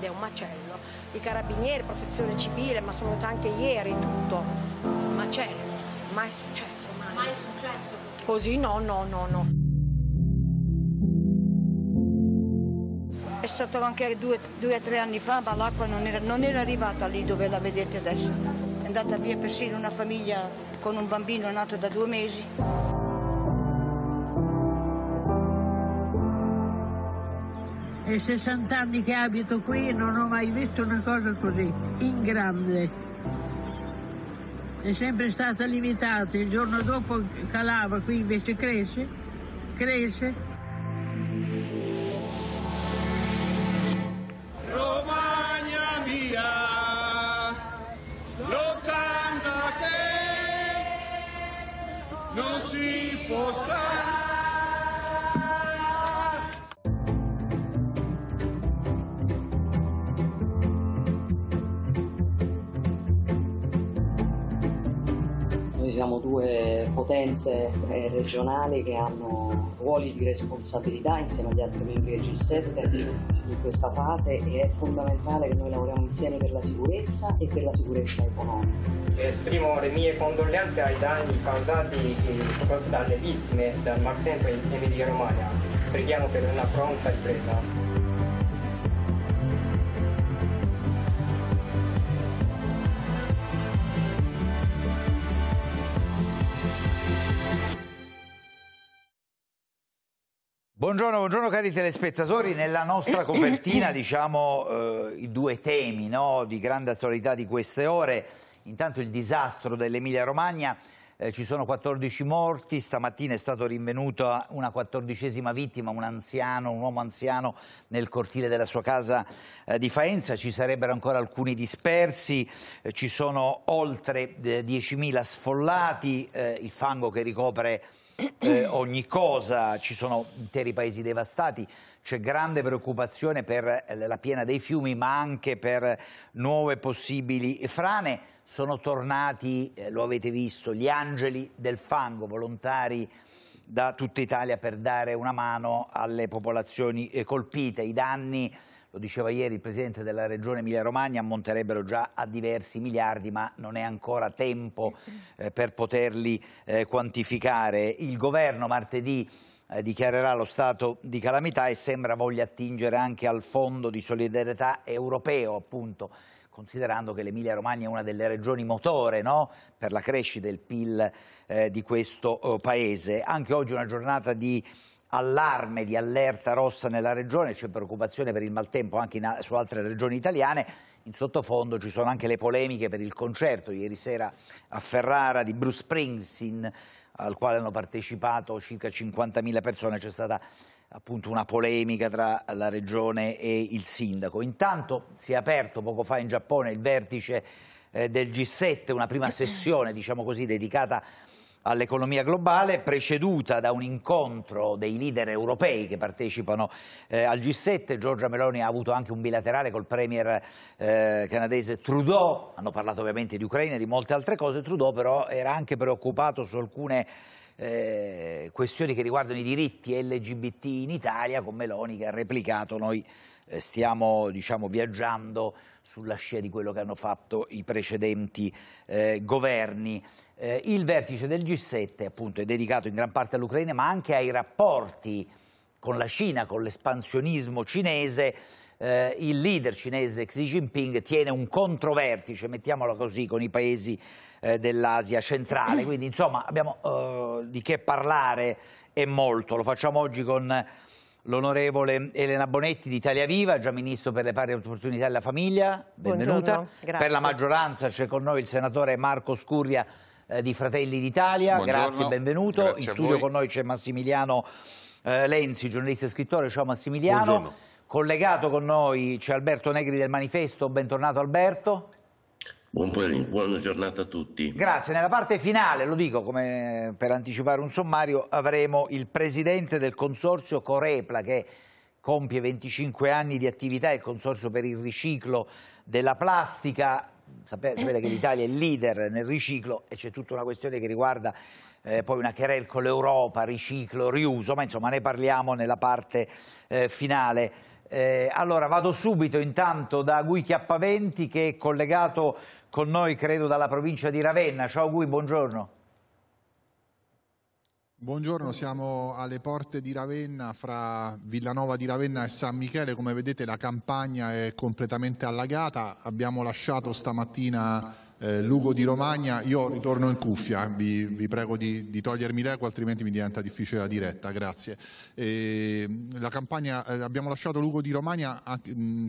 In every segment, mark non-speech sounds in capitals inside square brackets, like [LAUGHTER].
è un macello. I carabinieri, protezione civile, ma sono venuti anche ieri tutto. Un macello, mai successo mai. Mai successo Così no, no, no, no. È stato anche due o tre anni fa, ma l'acqua non era, non era arrivata lì dove la vedete adesso. È andata via persino una famiglia con un bambino nato da due mesi. E 60 anni che abito qui e non ho mai visto una cosa così, in grande è sempre stata limitata, il giorno dopo calava, qui invece cresce, cresce. Romagna mia, lontana che non si può stare. siamo due potenze eh, regionali che hanno ruoli di responsabilità insieme agli altri membri del G7 in questa fase e è fondamentale che noi lavoriamo insieme per la sicurezza e per la sicurezza economica. Eh, esprimo le mie condoglianze ai danni causati eh, soprattutto dalle vittime dal maltempo in Emilia Romagna. Preghiamo per una pronta ripresa. Buongiorno, buongiorno cari telespettatori, nella nostra [COUGHS] copertina diciamo eh, i due temi no, di grande attualità di queste ore, intanto il disastro dell'Emilia Romagna, eh, ci sono 14 morti, stamattina è stato rinvenuta una quattordicesima vittima, un anziano, un uomo anziano nel cortile della sua casa eh, di Faenza, ci sarebbero ancora alcuni dispersi, eh, ci sono oltre 10.000 eh, sfollati, eh, il fango che ricopre eh, ogni cosa, ci sono interi paesi devastati, c'è grande preoccupazione per eh, la piena dei fiumi ma anche per nuove possibili frane. Sono tornati, eh, lo avete visto, gli angeli del fango, volontari da tutta Italia per dare una mano alle popolazioni eh, colpite. I danni lo diceva ieri il Presidente della Regione Emilia-Romagna, ammonterebbero già a diversi miliardi, ma non è ancora tempo eh, per poterli eh, quantificare. Il Governo martedì eh, dichiarerà lo stato di calamità e sembra voglia attingere anche al Fondo di solidarietà europeo, appunto, considerando che l'Emilia Romagna è una delle regioni motore no? per la crescita del PIL eh, di questo eh, paese. Anche oggi è una giornata di allarme di allerta rossa nella regione, c'è preoccupazione per il maltempo anche in, su altre regioni italiane. In sottofondo ci sono anche le polemiche per il concerto ieri sera a Ferrara di Bruce Springsteen, al quale hanno partecipato circa 50.000 persone. C'è stata appunto una polemica tra la regione e il sindaco. Intanto si è aperto poco fa in Giappone il vertice eh, del G7, una prima [CLEARS THROAT] sessione diciamo così dedicata a all'economia globale, preceduta da un incontro dei leader europei che partecipano eh, al G7. Giorgia Meloni ha avuto anche un bilaterale col premier eh, canadese Trudeau, hanno parlato ovviamente di Ucraina e di molte altre cose, Trudeau però era anche preoccupato su alcune eh, questioni che riguardano i diritti LGBT in Italia con Meloni che ha replicato noi eh, stiamo diciamo, viaggiando sulla scia di quello che hanno fatto i precedenti eh, governi. Eh, il vertice del G7 appunto, è dedicato in gran parte all'Ucraina ma anche ai rapporti con la Cina, con l'espansionismo cinese. Eh, il leader cinese Xi Jinping tiene un controvertice, mettiamolo così, con i paesi eh, dell'Asia centrale. Mm. Quindi insomma abbiamo eh, di che parlare e molto. Lo facciamo oggi con l'onorevole Elena Bonetti di Italia Viva, già ministro per le pari opportunità e la famiglia. Benvenuta. Per la maggioranza c'è con noi il senatore Marco Scurria eh, di Fratelli d'Italia. Buongiorno. Grazie, benvenuto. Grazie In studio con noi c'è Massimiliano eh, Lenzi, giornalista e scrittore. Ciao Massimiliano. Buongiorno. Collegato con noi c'è Alberto Negri del Manifesto. Bentornato Alberto. Buon pomeriggio, buona giornata a tutti. Grazie. Nella parte finale, lo dico come per anticipare un sommario, avremo il presidente del consorzio Corepla che compie 25 anni di attività, il consorzio per il riciclo della plastica sapete che l'Italia è leader nel riciclo e c'è tutta una questione che riguarda eh, poi una querel con l'Europa, riciclo, riuso, ma insomma ne parliamo nella parte eh, finale. Eh, allora vado subito intanto da Gui Chiappaventi che è collegato con noi credo dalla provincia di Ravenna. Ciao Gui, buongiorno. Buongiorno, siamo alle porte di Ravenna, fra Villanova di Ravenna e San Michele. Come vedete la campagna è completamente allagata. Abbiamo lasciato stamattina eh, Lugo di Romagna, io ritorno in cuffia, vi, vi prego di, di, togliermi l'eco altrimenti mi diventa difficile la diretta, grazie. E, la campagna, eh, abbiamo lasciato Lugo di Romagna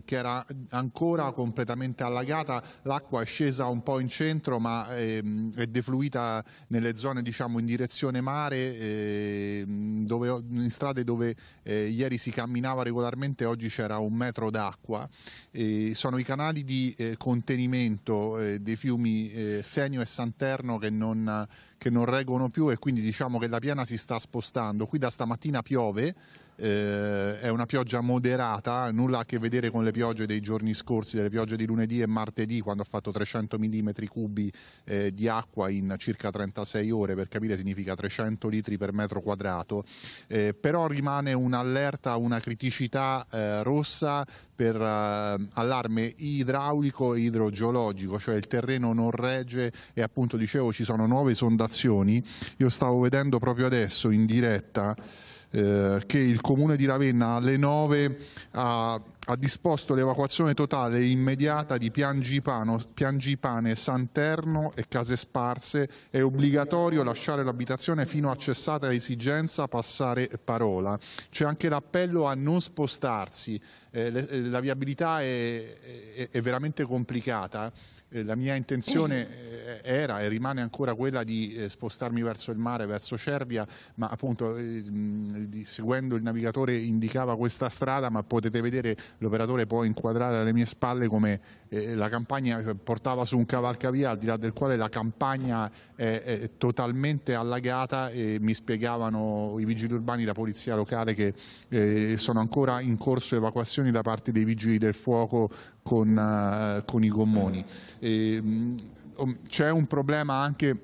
che era ancora completamente allagata, l'acqua è scesa un po' in centro ma ehm, è defluita nelle zone diciamo, in direzione mare, eh, dove, in strade dove eh, ieri si camminava regolarmente, oggi c'era un metro d'acqua. sono i canali di eh, contenimento eh, dei fiumi fiumi eh, Senio e Santerno che non, che non reggono più e quindi diciamo che la piana si sta spostando. Qui da stamattina piove eh, è una pioggia moderata, nulla a che vedere con le piogge dei giorni scorsi, delle piogge di lunedì e martedì quando ha fatto 300 mm cubi eh, di acqua in circa 36 ore, per capire significa 300 litri per metro quadrato, eh, però rimane un'allerta, una criticità eh, rossa per eh, allarme idraulico e idrogeologico, cioè il terreno non regge e appunto dicevo ci sono nuove sondazioni, io stavo vedendo proprio adesso in diretta eh, che il comune di Ravenna alle 9 ha ha disposto l'evacuazione totale e immediata di Piangipano, Piangipane, Santerno e case sparse. È obbligatorio lasciare l'abitazione fino a cessata esigenza passare parola. C'è anche l'appello a non spostarsi. Eh, le, la viabilità è, è, è veramente complicata eh, la mia intenzione eh, era e rimane ancora quella di eh, spostarmi verso il mare, verso Cervia, ma appunto seguendo il navigatore indicava questa strada, ma potete vedere l'operatore può inquadrare alle mie spalle come la campagna portava su un cavalcavia al di là del quale la campagna è totalmente allagata e mi spiegavano i vigili urbani, la polizia locale che sono ancora in corso evacuazioni da parte dei vigili del fuoco con, eh, con i gommoni. E, mm, c'è un problema anche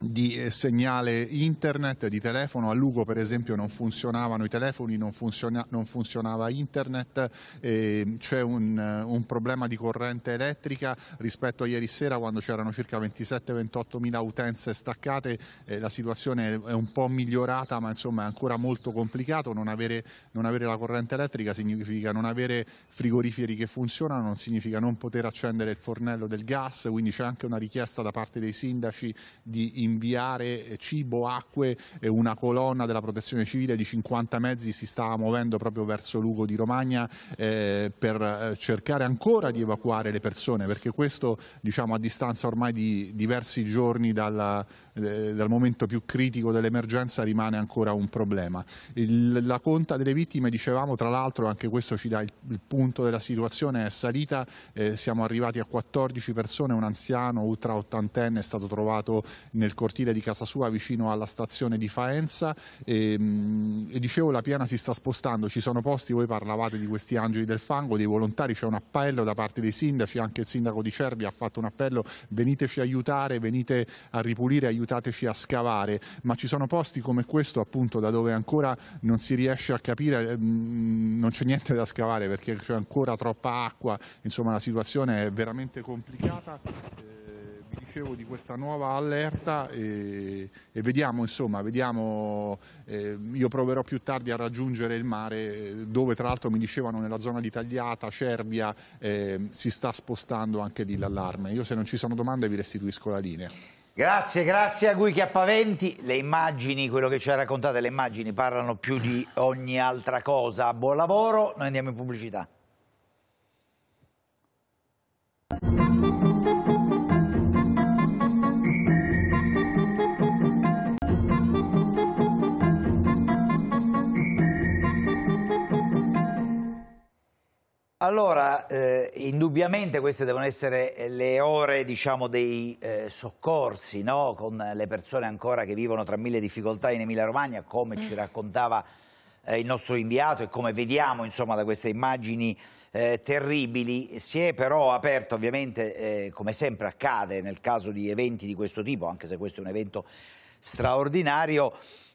di eh, segnale internet, di telefono. A Lugo per esempio non funzionavano i telefoni, non, funziona, non funzionava internet, c'è un, eh, un, problema di corrente elettrica rispetto a ieri sera quando c'erano circa 27-28 mila utenze staccate, eh, la situazione è un po' migliorata ma insomma è ancora molto complicato, non avere, non avere la corrente elettrica significa non avere frigoriferi che funzionano, non significa non poter accendere il fornello del gas, quindi c'è anche una richiesta da parte dei sindaci di inviare eh, cibo, acque, eh, una colonna della protezione civile di 50 mezzi si stava muovendo proprio verso Lugo di Romagna eh, per eh, cercare ancora di evacuare le persone, perché questo diciamo, a distanza ormai di diversi giorni dalla, eh, dal momento più critico dell'emergenza rimane ancora un problema. Il, la conta delle vittime, dicevamo tra l'altro, anche questo ci dà il, il, punto della situazione, è salita, eh, siamo arrivati a 14 persone, un anziano ultra ottantenne è stato trovato nel cortile di casa sua vicino alla stazione di Faenza e, ehm, e dicevo la piana si sta spostando, ci sono posti, voi parlavate di questi angeli del fango, dei volontari, c'è un appello da parte dei sindaci, anche il sindaco di Cervi ha fatto un appello, veniteci aiutare, venite a ripulire, aiutare aiutateci a scavare, ma ci sono posti come questo appunto da dove ancora non si riesce a capire, eh, mm, non c'è niente da scavare perché c'è ancora troppa acqua, insomma la situazione è veramente complicata. Eh, vi dicevo di questa nuova allerta e, e vediamo insomma vediamo eh, io proverò più tardi a raggiungere il mare eh, dove tra l'altro mi dicevano nella zona di Tagliata Cervia eh, si sta spostando anche lì l'allarme io se non ci sono domande vi restituisco la linea Grazie, grazie a Gui Chiappaventi. Le immagini, quello che ci ha raccontato, le immagini parlano più di ogni altra cosa. Buon lavoro, noi andiamo in pubblicità. Allora, eh, indubbiamente queste devono essere eh, le ore diciamo, dei eh, soccorsi, no? con le persone ancora che vivono tra mille difficoltà in Emilia-Romagna, come ci mm. raccontava eh, il nostro inviato e come vediamo insomma, da queste immagini eh, terribili. Si è però aperto, ovviamente, eh, come sempre accade nel caso di eventi di questo tipo, anche se questo è un evento straordinario,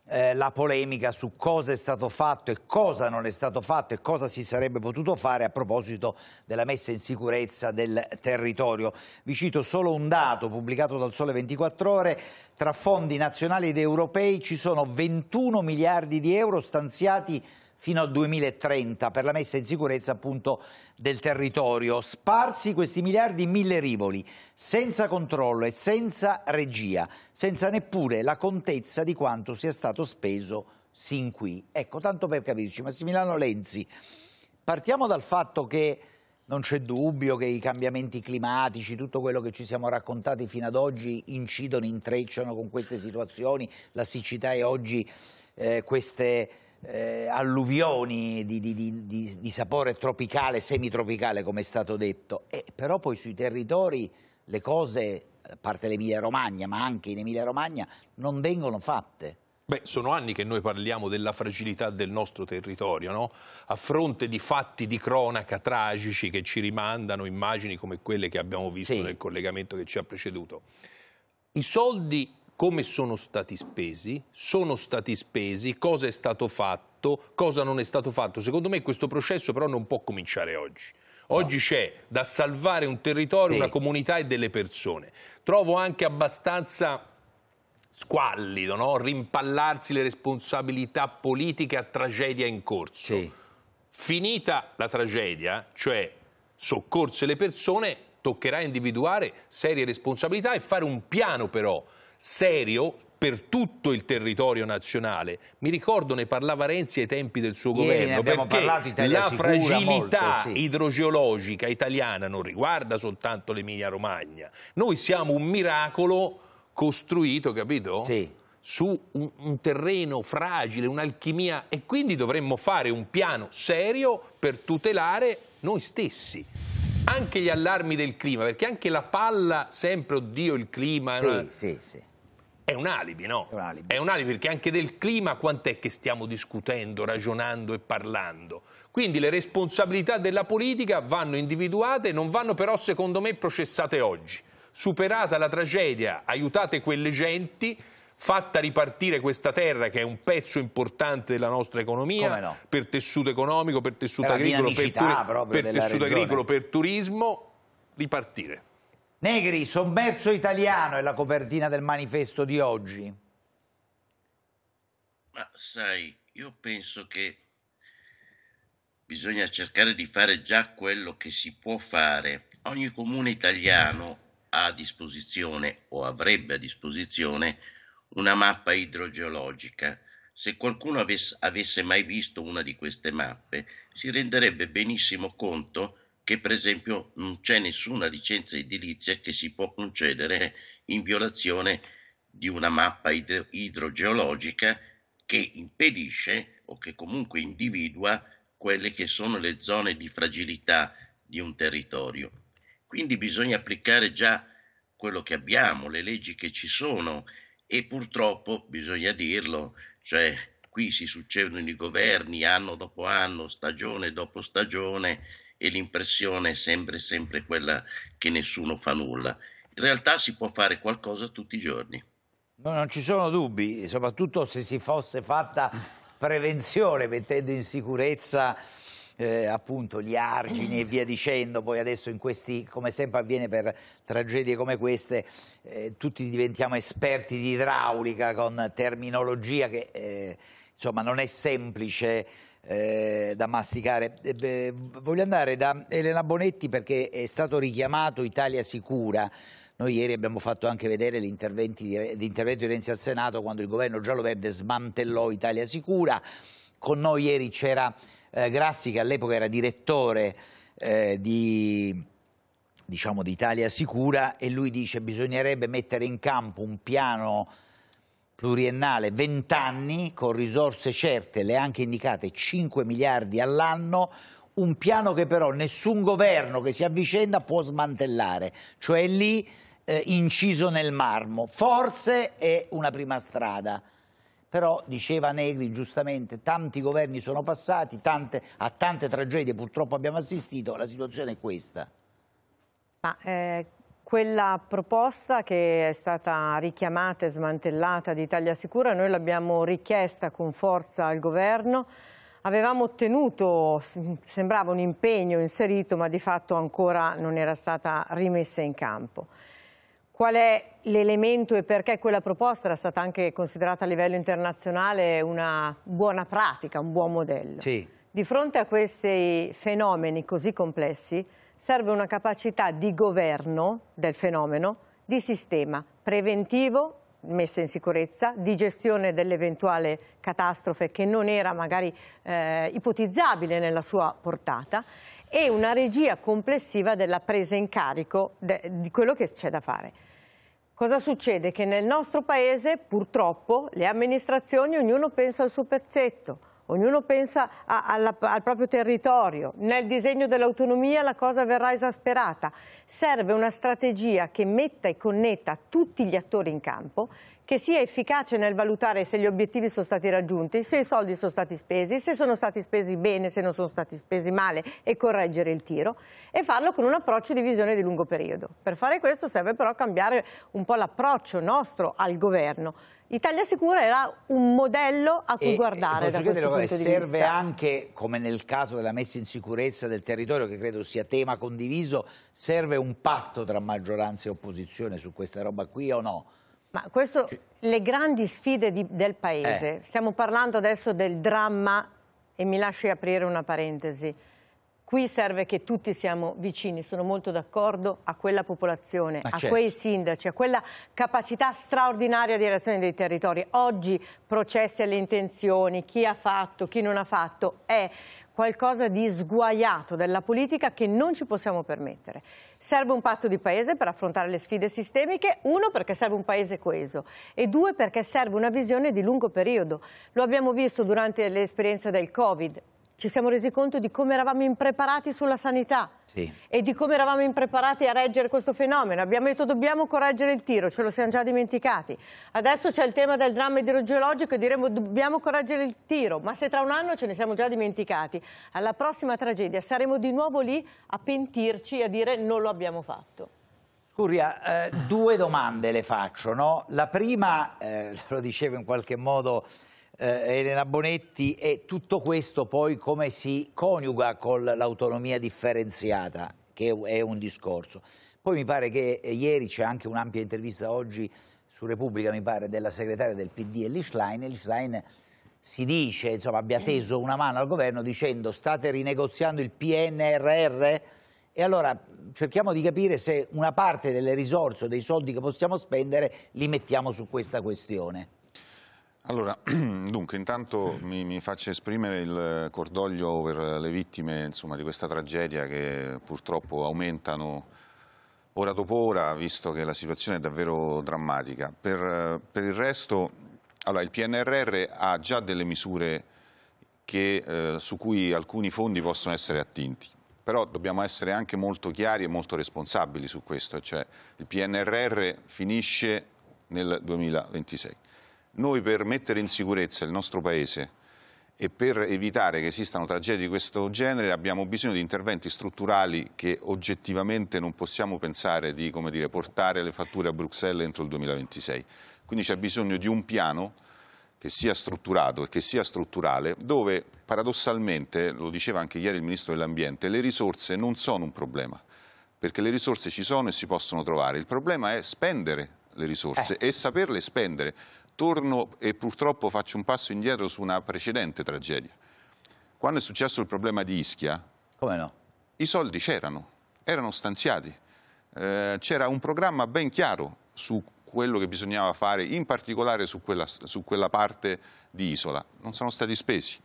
eh, la polemica su cosa è stato fatto e cosa non è stato fatto e cosa si sarebbe potuto fare a proposito della messa in sicurezza del territorio. Vi cito solo un dato pubblicato dal Sole 24 Ore, tra fondi nazionali ed europei ci sono 21 miliardi di euro stanziati fino al 2030 per la messa in sicurezza appunto del territorio. Sparsi questi miliardi in mille rivoli, senza controllo e senza regia, senza neppure la contezza di quanto sia stato speso sin qui. Ecco, tanto per capirci, Massimiliano Lenzi, partiamo dal fatto che non c'è dubbio che i cambiamenti climatici, tutto quello che ci siamo raccontati fino ad oggi incidono, intrecciano con queste situazioni, la siccità e oggi eh, queste eh, alluvioni di, di, di, di, sapore tropicale, semitropicale come è stato detto, e però poi sui territori le cose, a parte l'Emilia Romagna, ma anche in Emilia Romagna, non vengono fatte. Beh, sono anni che noi parliamo della fragilità del nostro territorio, no? a fronte di fatti di cronaca tragici che ci rimandano immagini come quelle che abbiamo visto sì. nel collegamento che ci ha preceduto. I soldi come sono stati spesi, sono stati spesi, cosa è stato fatto, cosa non è stato fatto. Secondo me questo processo però non può cominciare oggi. Oggi no. c'è da salvare un territorio, sì. una comunità e delle persone. Trovo anche abbastanza squallido no? rimpallarsi le responsabilità politiche a tragedia in corso. Sì. Finita la tragedia, cioè soccorse le persone, toccherà individuare serie responsabilità e fare un piano però serio per tutto il territorio nazionale. Mi ricordo, ne parlava Renzi ai tempi del suo Ieri governo, perché la fragilità molto, sì. idrogeologica italiana non riguarda soltanto l'Emilia-Romagna. Noi siamo un miracolo costruito, capito? Sì su un, un, terreno fragile, un'alchimia e quindi dovremmo fare un piano serio per tutelare noi stessi anche gli allarmi del clima, perché anche la palla, sempre oddio il clima... Sì, una... sì, sì. È un alibi, no? È un alibi. È un alibi perché anche del clima quant'è che stiamo discutendo, ragionando e parlando? Quindi le responsabilità della politica vanno individuate, non vanno però secondo me processate oggi. Superata la tragedia, aiutate quelle genti fatta ripartire questa terra che è un pezzo importante della nostra economia, no? per tessuto economico, per tessuto agricolo, per, turi- per tessuto agricolo, per turismo, ripartire. Negri, sommerso italiano è la copertina del manifesto di oggi. Ma sai, io penso che bisogna cercare di fare già quello che si può fare. Ogni comune italiano ha a disposizione o avrebbe a disposizione una mappa idrogeologica. Se qualcuno avesse, mai visto una di queste mappe, si renderebbe benissimo conto che per esempio non c'è nessuna licenza edilizia che si può concedere in violazione di una mappa idro- idrogeologica che impedisce o che comunque individua quelle che sono le zone di fragilità di un territorio. Quindi bisogna applicare già quello che abbiamo, le leggi che ci sono e purtroppo bisogna dirlo, cioè qui si succedono i governi anno dopo anno, stagione dopo stagione e l'impressione è sempre, sempre quella che nessuno fa nulla. In realtà si può fare qualcosa tutti i giorni. No, non ci sono dubbi, soprattutto se si fosse fatta prevenzione mettendo in sicurezza eh, appunto gli argini e via dicendo, poi adesso in questi, come sempre avviene per tragedie come queste, eh, tutti diventiamo esperti di idraulica con terminologia che eh, insomma non è semplice eh, da masticare. Eh, beh, voglio andare da Elena Bonetti perché è stato richiamato Italia Sicura. Noi ieri abbiamo fatto anche vedere l'intervento di, Renzi al Senato quando il governo giallo-verde smantellò Italia Sicura. Con noi ieri c'era eh, Grassi che all'epoca era direttore eh, di diciamo d'Italia Sicura e lui dice che bisognerebbe mettere in campo un piano pluriennale 20 anni con risorse certe, le ha anche indicate 5 miliardi all'anno, un piano che però nessun governo che si avvicenda può smantellare, cioè lì eh, inciso nel marmo. Forse è una prima strada però diceva Negri giustamente tanti governi sono passati, tante, a tante tragedie purtroppo abbiamo assistito, la situazione è questa. Ma, eh, quella proposta che è stata richiamata e smantellata di Italia Sicura, noi l'abbiamo richiesta con forza al governo, avevamo ottenuto, sembrava un impegno inserito, ma di fatto ancora non era stata rimessa in campo. Qual è l'elemento e perché quella proposta era stata anche considerata a livello internazionale una buona pratica, un buon modello? Sì. Di fronte a questi fenomeni così complessi serve una capacità di governo del fenomeno, di sistema preventivo, messa in sicurezza, di gestione dell'eventuale catastrofe che non era magari eh, ipotizzabile nella sua portata e una regia complessiva della presa in carico di quello che c'è da fare. Cosa succede? Che nel nostro paese purtroppo le amministrazioni ognuno pensa al suo pezzetto, ognuno pensa a, alla, al proprio territorio. Nel disegno dell'autonomia la cosa verrà esasperata. Serve una strategia che metta e connetta tutti gli attori in campo che sia efficace nel valutare se gli obiettivi sono stati raggiunti, se i soldi sono stati spesi, se sono stati spesi bene, se non sono stati spesi male e correggere il tiro e farlo con un approccio di visione di lungo periodo. Per fare questo serve però cambiare un po' l'approccio nostro al governo. Italia Sicura era un modello a cui e, eh, guardare e da questo punto di vista. serve anche, come nel caso della messa in sicurezza del territorio, che credo sia tema condiviso, serve un patto tra maggioranza e opposizione su questa roba qui o no? Ma questo, che... le grandi sfide di, del Paese, eh. stiamo parlando adesso del dramma, e mi lasci aprire una parentesi, qui serve che tutti siamo vicini, sono molto d'accordo a quella popolazione, Ma a certo. quei sindaci, a quella capacità straordinaria di reazione dei territori. Oggi processi alle intenzioni, chi ha fatto, chi non ha fatto, è qualcosa di sguaiato della politica che non ci possiamo permettere. Serve un patto di paese per affrontare le sfide sistemiche, uno perché serve un paese coeso e due perché serve una visione di lungo periodo. Lo abbiamo visto durante l'esperienza del Covid, ci siamo resi conto di come eravamo impreparati sulla sanità sì. e di come eravamo impreparati a reggere questo fenomeno. Abbiamo detto dobbiamo correggere il tiro, ce lo siamo già dimenticati. Adesso c'è il tema del dramma idrogeologico e diremo dobbiamo correggere il tiro, ma se tra un anno ce ne siamo già dimenticati, alla prossima tragedia saremo di nuovo lì a pentirci e a dire non lo abbiamo fatto. Scuria, eh, due domande le faccio. No? La prima, eh, [LAUGHS] lo dicevo in qualche modo eh, Elena Bonetti e tutto questo poi come si coniuga con l'autonomia differenziata, che è un discorso. Poi mi pare che eh, ieri c'è anche un'ampia intervista oggi su Repubblica, mi pare, della segretaria del PD Elislein Elislein si dice, insomma, abbia teso una mano al governo dicendo state rinegoziando il PNRR e allora cerchiamo di capire se una parte delle risorse o dei soldi che possiamo spendere li mettiamo su questa questione. Allora, [CLEARS THROAT] dunque, intanto mi, mi, faccio esprimere il cordoglio per le vittime insomma, di questa tragedia che purtroppo aumentano ora dopo ora, visto che la situazione è davvero drammatica. Per, per il resto, allora, il PNRR ha già delle misure che, eh, su cui alcuni fondi possono essere attinti. Però dobbiamo essere anche molto chiari e molto responsabili su questo, cioè il PNRR finisce nel 2026 noi per mettere in sicurezza il nostro Paese e per evitare che esistano tragedie di questo genere abbiamo bisogno di interventi strutturali che oggettivamente non possiamo pensare di dire, portare le fatture a Bruxelles entro il 2026. Quindi c'è bisogno di un piano che sia strutturato e che sia strutturale, dove paradossalmente, lo diceva anche ieri il Ministro dell'Ambiente, le risorse non sono un problema, perché le risorse ci sono e si possono trovare. Il problema è spendere le risorse eh. e saperle spendere torno e purtroppo faccio un passo indietro su una precedente tragedia. Quando è successo il problema di Ischia, no? i soldi c'erano, erano stanziati, eh, c'era un programma ben chiaro su quello che bisognava fare, in particolare su quella, su quella parte di isola. Non sono stati spesi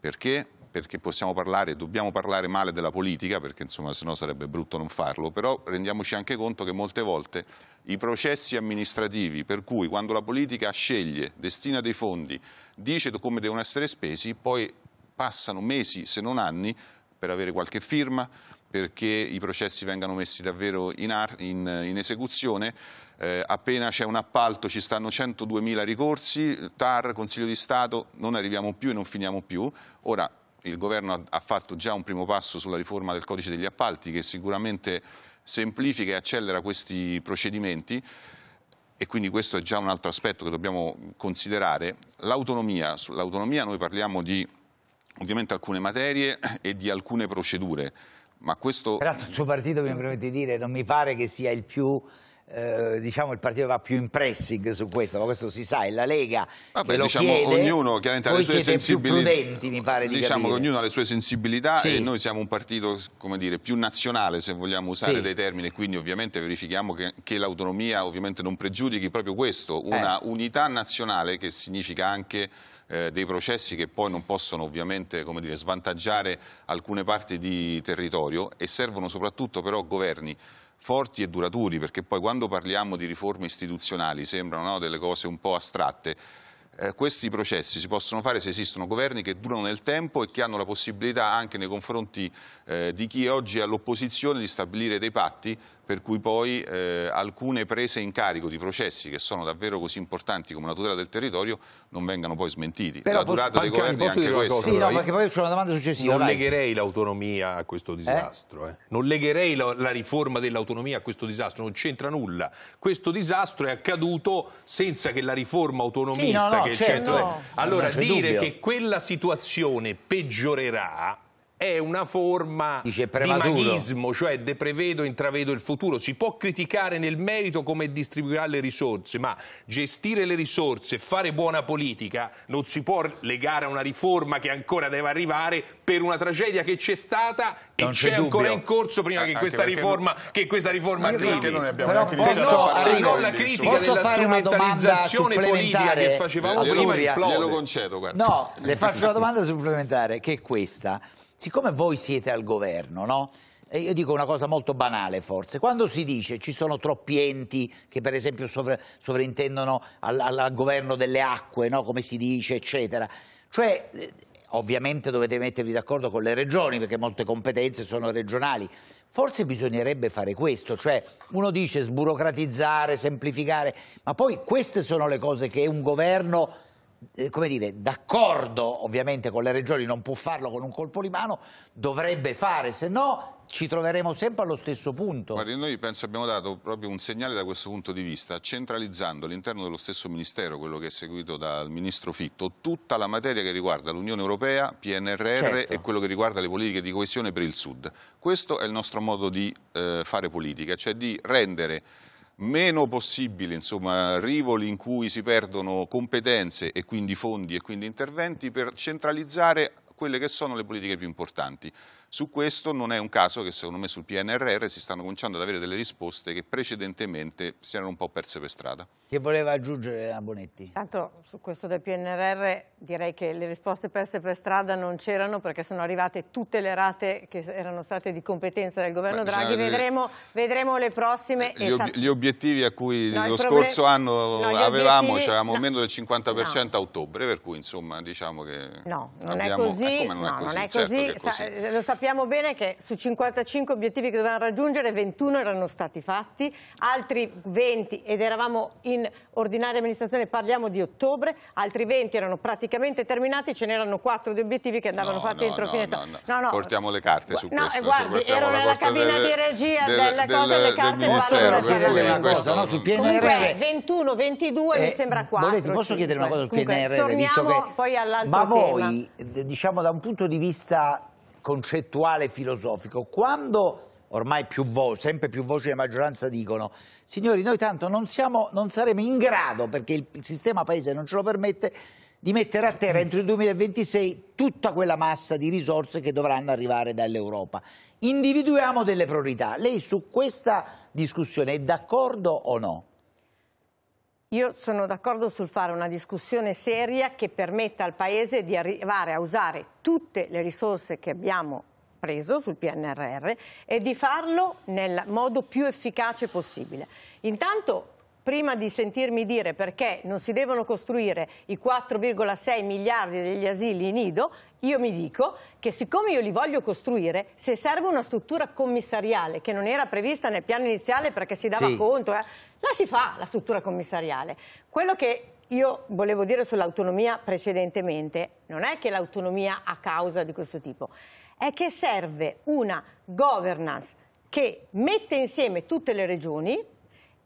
perché perché possiamo parlare, dobbiamo parlare male della politica, perché insomma se sarebbe brutto non farlo, però rendiamoci anche conto che molte volte i processi amministrativi per cui quando la politica sceglie, destina dei fondi, dice come devono essere spesi, poi passano mesi se non anni per avere qualche firma, perché i processi vengano messi davvero in, in, in esecuzione. Eh, appena c'è un appalto ci stanno 102.000 ricorsi, TAR, Consiglio di Stato, non arriviamo più e non finiamo più. Ora, il governo ha fatto già un primo passo sulla riforma del codice degli appalti che sicuramente semplifica e accelera questi procedimenti e quindi questo è già un altro aspetto che dobbiamo considerare. L'autonomia, sull'autonomia noi parliamo di ovviamente alcune materie e di alcune procedure, ma questo... Peraltro il suo partito mi permette di dire non mi pare che sia il più eh, diciamo il partito va più in pressing su questo, ma questo si sa, è la Lega Vabbè, lo diciamo, chiede, ognuno chiaramente ha le sue sensibilità. Prudenti, mi pare di diciamo capire. che ognuno ha le sue sensibilità sì. e noi siamo un partito, come dire, più nazionale se vogliamo usare sì. dei termini, quindi ovviamente verifichiamo che, che l'autonomia ovviamente non pregiudichi proprio questo, una eh. unità nazionale che significa anche eh, dei processi che poi non possono ovviamente dire, svantaggiare alcune parti di territorio e servono soprattutto però governi forti e duraturi, perché poi quando parliamo di riforme istituzionali sembrano no, delle cose un po' astratte, eh, questi processi si possono fare se esistono governi che durano nel tempo e che hanno la possibilità anche nei confronti eh, di chi oggi è all'opposizione di stabilire dei patti per cui poi eh, alcune prese in carico di processi che sono davvero così importanti come la tutela del territorio non vengano poi smentiti. Però la durata posso, dei governi è anche questa. Sì, no, perché poi c'è una domanda successiva. Non dai. legherei l'autonomia a questo eh? disastro. Eh? Eh. Non legherei la, la riforma dell'autonomia a questo disastro, non c'entra nulla. Questo disastro è accaduto senza che la riforma autonomista sì, no, no, che certo, no. Allora dire dubbio. che quella situazione peggiorerà è una forma Dice, di maghismo, cioè deprevedo, intravedo il futuro. Si può criticare nel merito come distribuirà le risorse, ma gestire le risorse, fare buona politica, non si può legare a una riforma che ancora deve arrivare per una tragedia che c'è stata e c'è ancora in corso prima che, questa riforma, non... che, questa riforma, arrivi. Però, se, no, se no la critica della strumentalizzazione politica che facevamo prima Glielo concedo, guarda. No, le faccio una domanda supplementare che è questa siccome voi siete al governo, no? E io dico una cosa molto banale forse, quando si dice ci sono troppi enti che per esempio sovra sovrintendono al, al, governo delle acque, no? come si dice, eccetera, cioè eh, ovviamente dovete mettervi d'accordo con le regioni perché molte competenze sono regionali, forse bisognerebbe fare questo, cioè uno dice sburocratizzare, semplificare, ma poi queste sono le cose che un governo eh, come dire, d'accordo ovviamente con le regioni, non può farlo con un colpo di mano, dovrebbe fare, se no ci troveremo sempre allo stesso punto. Guardi, noi penso abbiamo dato proprio un segnale da questo punto di vista, centralizzando all'interno dello stesso Ministero, quello che è seguito dal Ministro Fitto, tutta la materia che riguarda l'Unione Europea, PNRR certo. e quello che riguarda le politiche di coesione per il Sud. Questo è il nostro modo di eh, fare politica, cioè di rendere meno possibile, insomma, rivoli in cui si perdono competenze e quindi fondi e quindi interventi per centralizzare quelle che sono le politiche più importanti. Su questo non è un caso che secondo me sul PNRR si stanno cominciando ad avere delle risposte che precedentemente si erano un po' perse per strada che voleva aggiungere la Bonetti? Tanto su questo del PNRR direi che le risposte perse per strada non c'erano perché sono arrivate tutte le rate che erano state di competenza del governo Beh, Draghi, diciamo vedremo, le... vedremo, le prossime. Eh, gli, ob gli obiettivi a cui no, lo scorso anno no, avevamo, obiettivi... c'era cioè, un aumento no. del 50% a ottobre, per cui insomma diciamo che... No, non abbiamo... è così, eh, non è così, non è così. Certo così. Sa eh, lo sappiamo bene che su 55 obiettivi che dovevano raggiungere 21 erano stati fatti, altri 20 ed eravamo in ordinaria amministrazione parliamo di ottobre, altri 20 erano praticamente terminati, ce n'erano 4 di obiettivi che andavano no, fatti no, entro no, fine no, no, no, portiamo le carte su no, questo. Guardi, ero nella cabina del, di regia delle, del, del cosa, carte Una cosa, no, sul PNR 21, 22 eh, mi sembra 4. Volete, posso chiedere una cosa sul PNR? Torniamo che, poi all'altro Ma voi, tema. diciamo da un punto di vista concettuale, filosofico, quando ormai più sempre più voci di maggioranza dicono signori noi tanto non, siamo, non saremo in grado, perché il, il sistema paese non ce lo permette, di mettere a terra entro il 2026 tutta quella massa di risorse che dovranno arrivare dall'Europa. Individuiamo delle priorità. Lei su questa discussione è d'accordo o no? Io sono d'accordo sul fare una discussione seria che permetta al Paese di arrivare a usare tutte le risorse che abbiamo preso sul PNRR e di farlo nel modo più efficace possibile. Intanto prima di sentirmi dire perché non si devono costruire i 4,6 miliardi degli asili nido, io mi dico che siccome io li voglio costruire, se serve una struttura commissariale che non era prevista nel piano iniziale perché si dava sì. conto, eh, la si fa la struttura commissariale. Quello che io volevo dire sull'autonomia precedentemente, non è che l'autonomia a causa di questo tipo, è che serve una governance che mette insieme tutte le regioni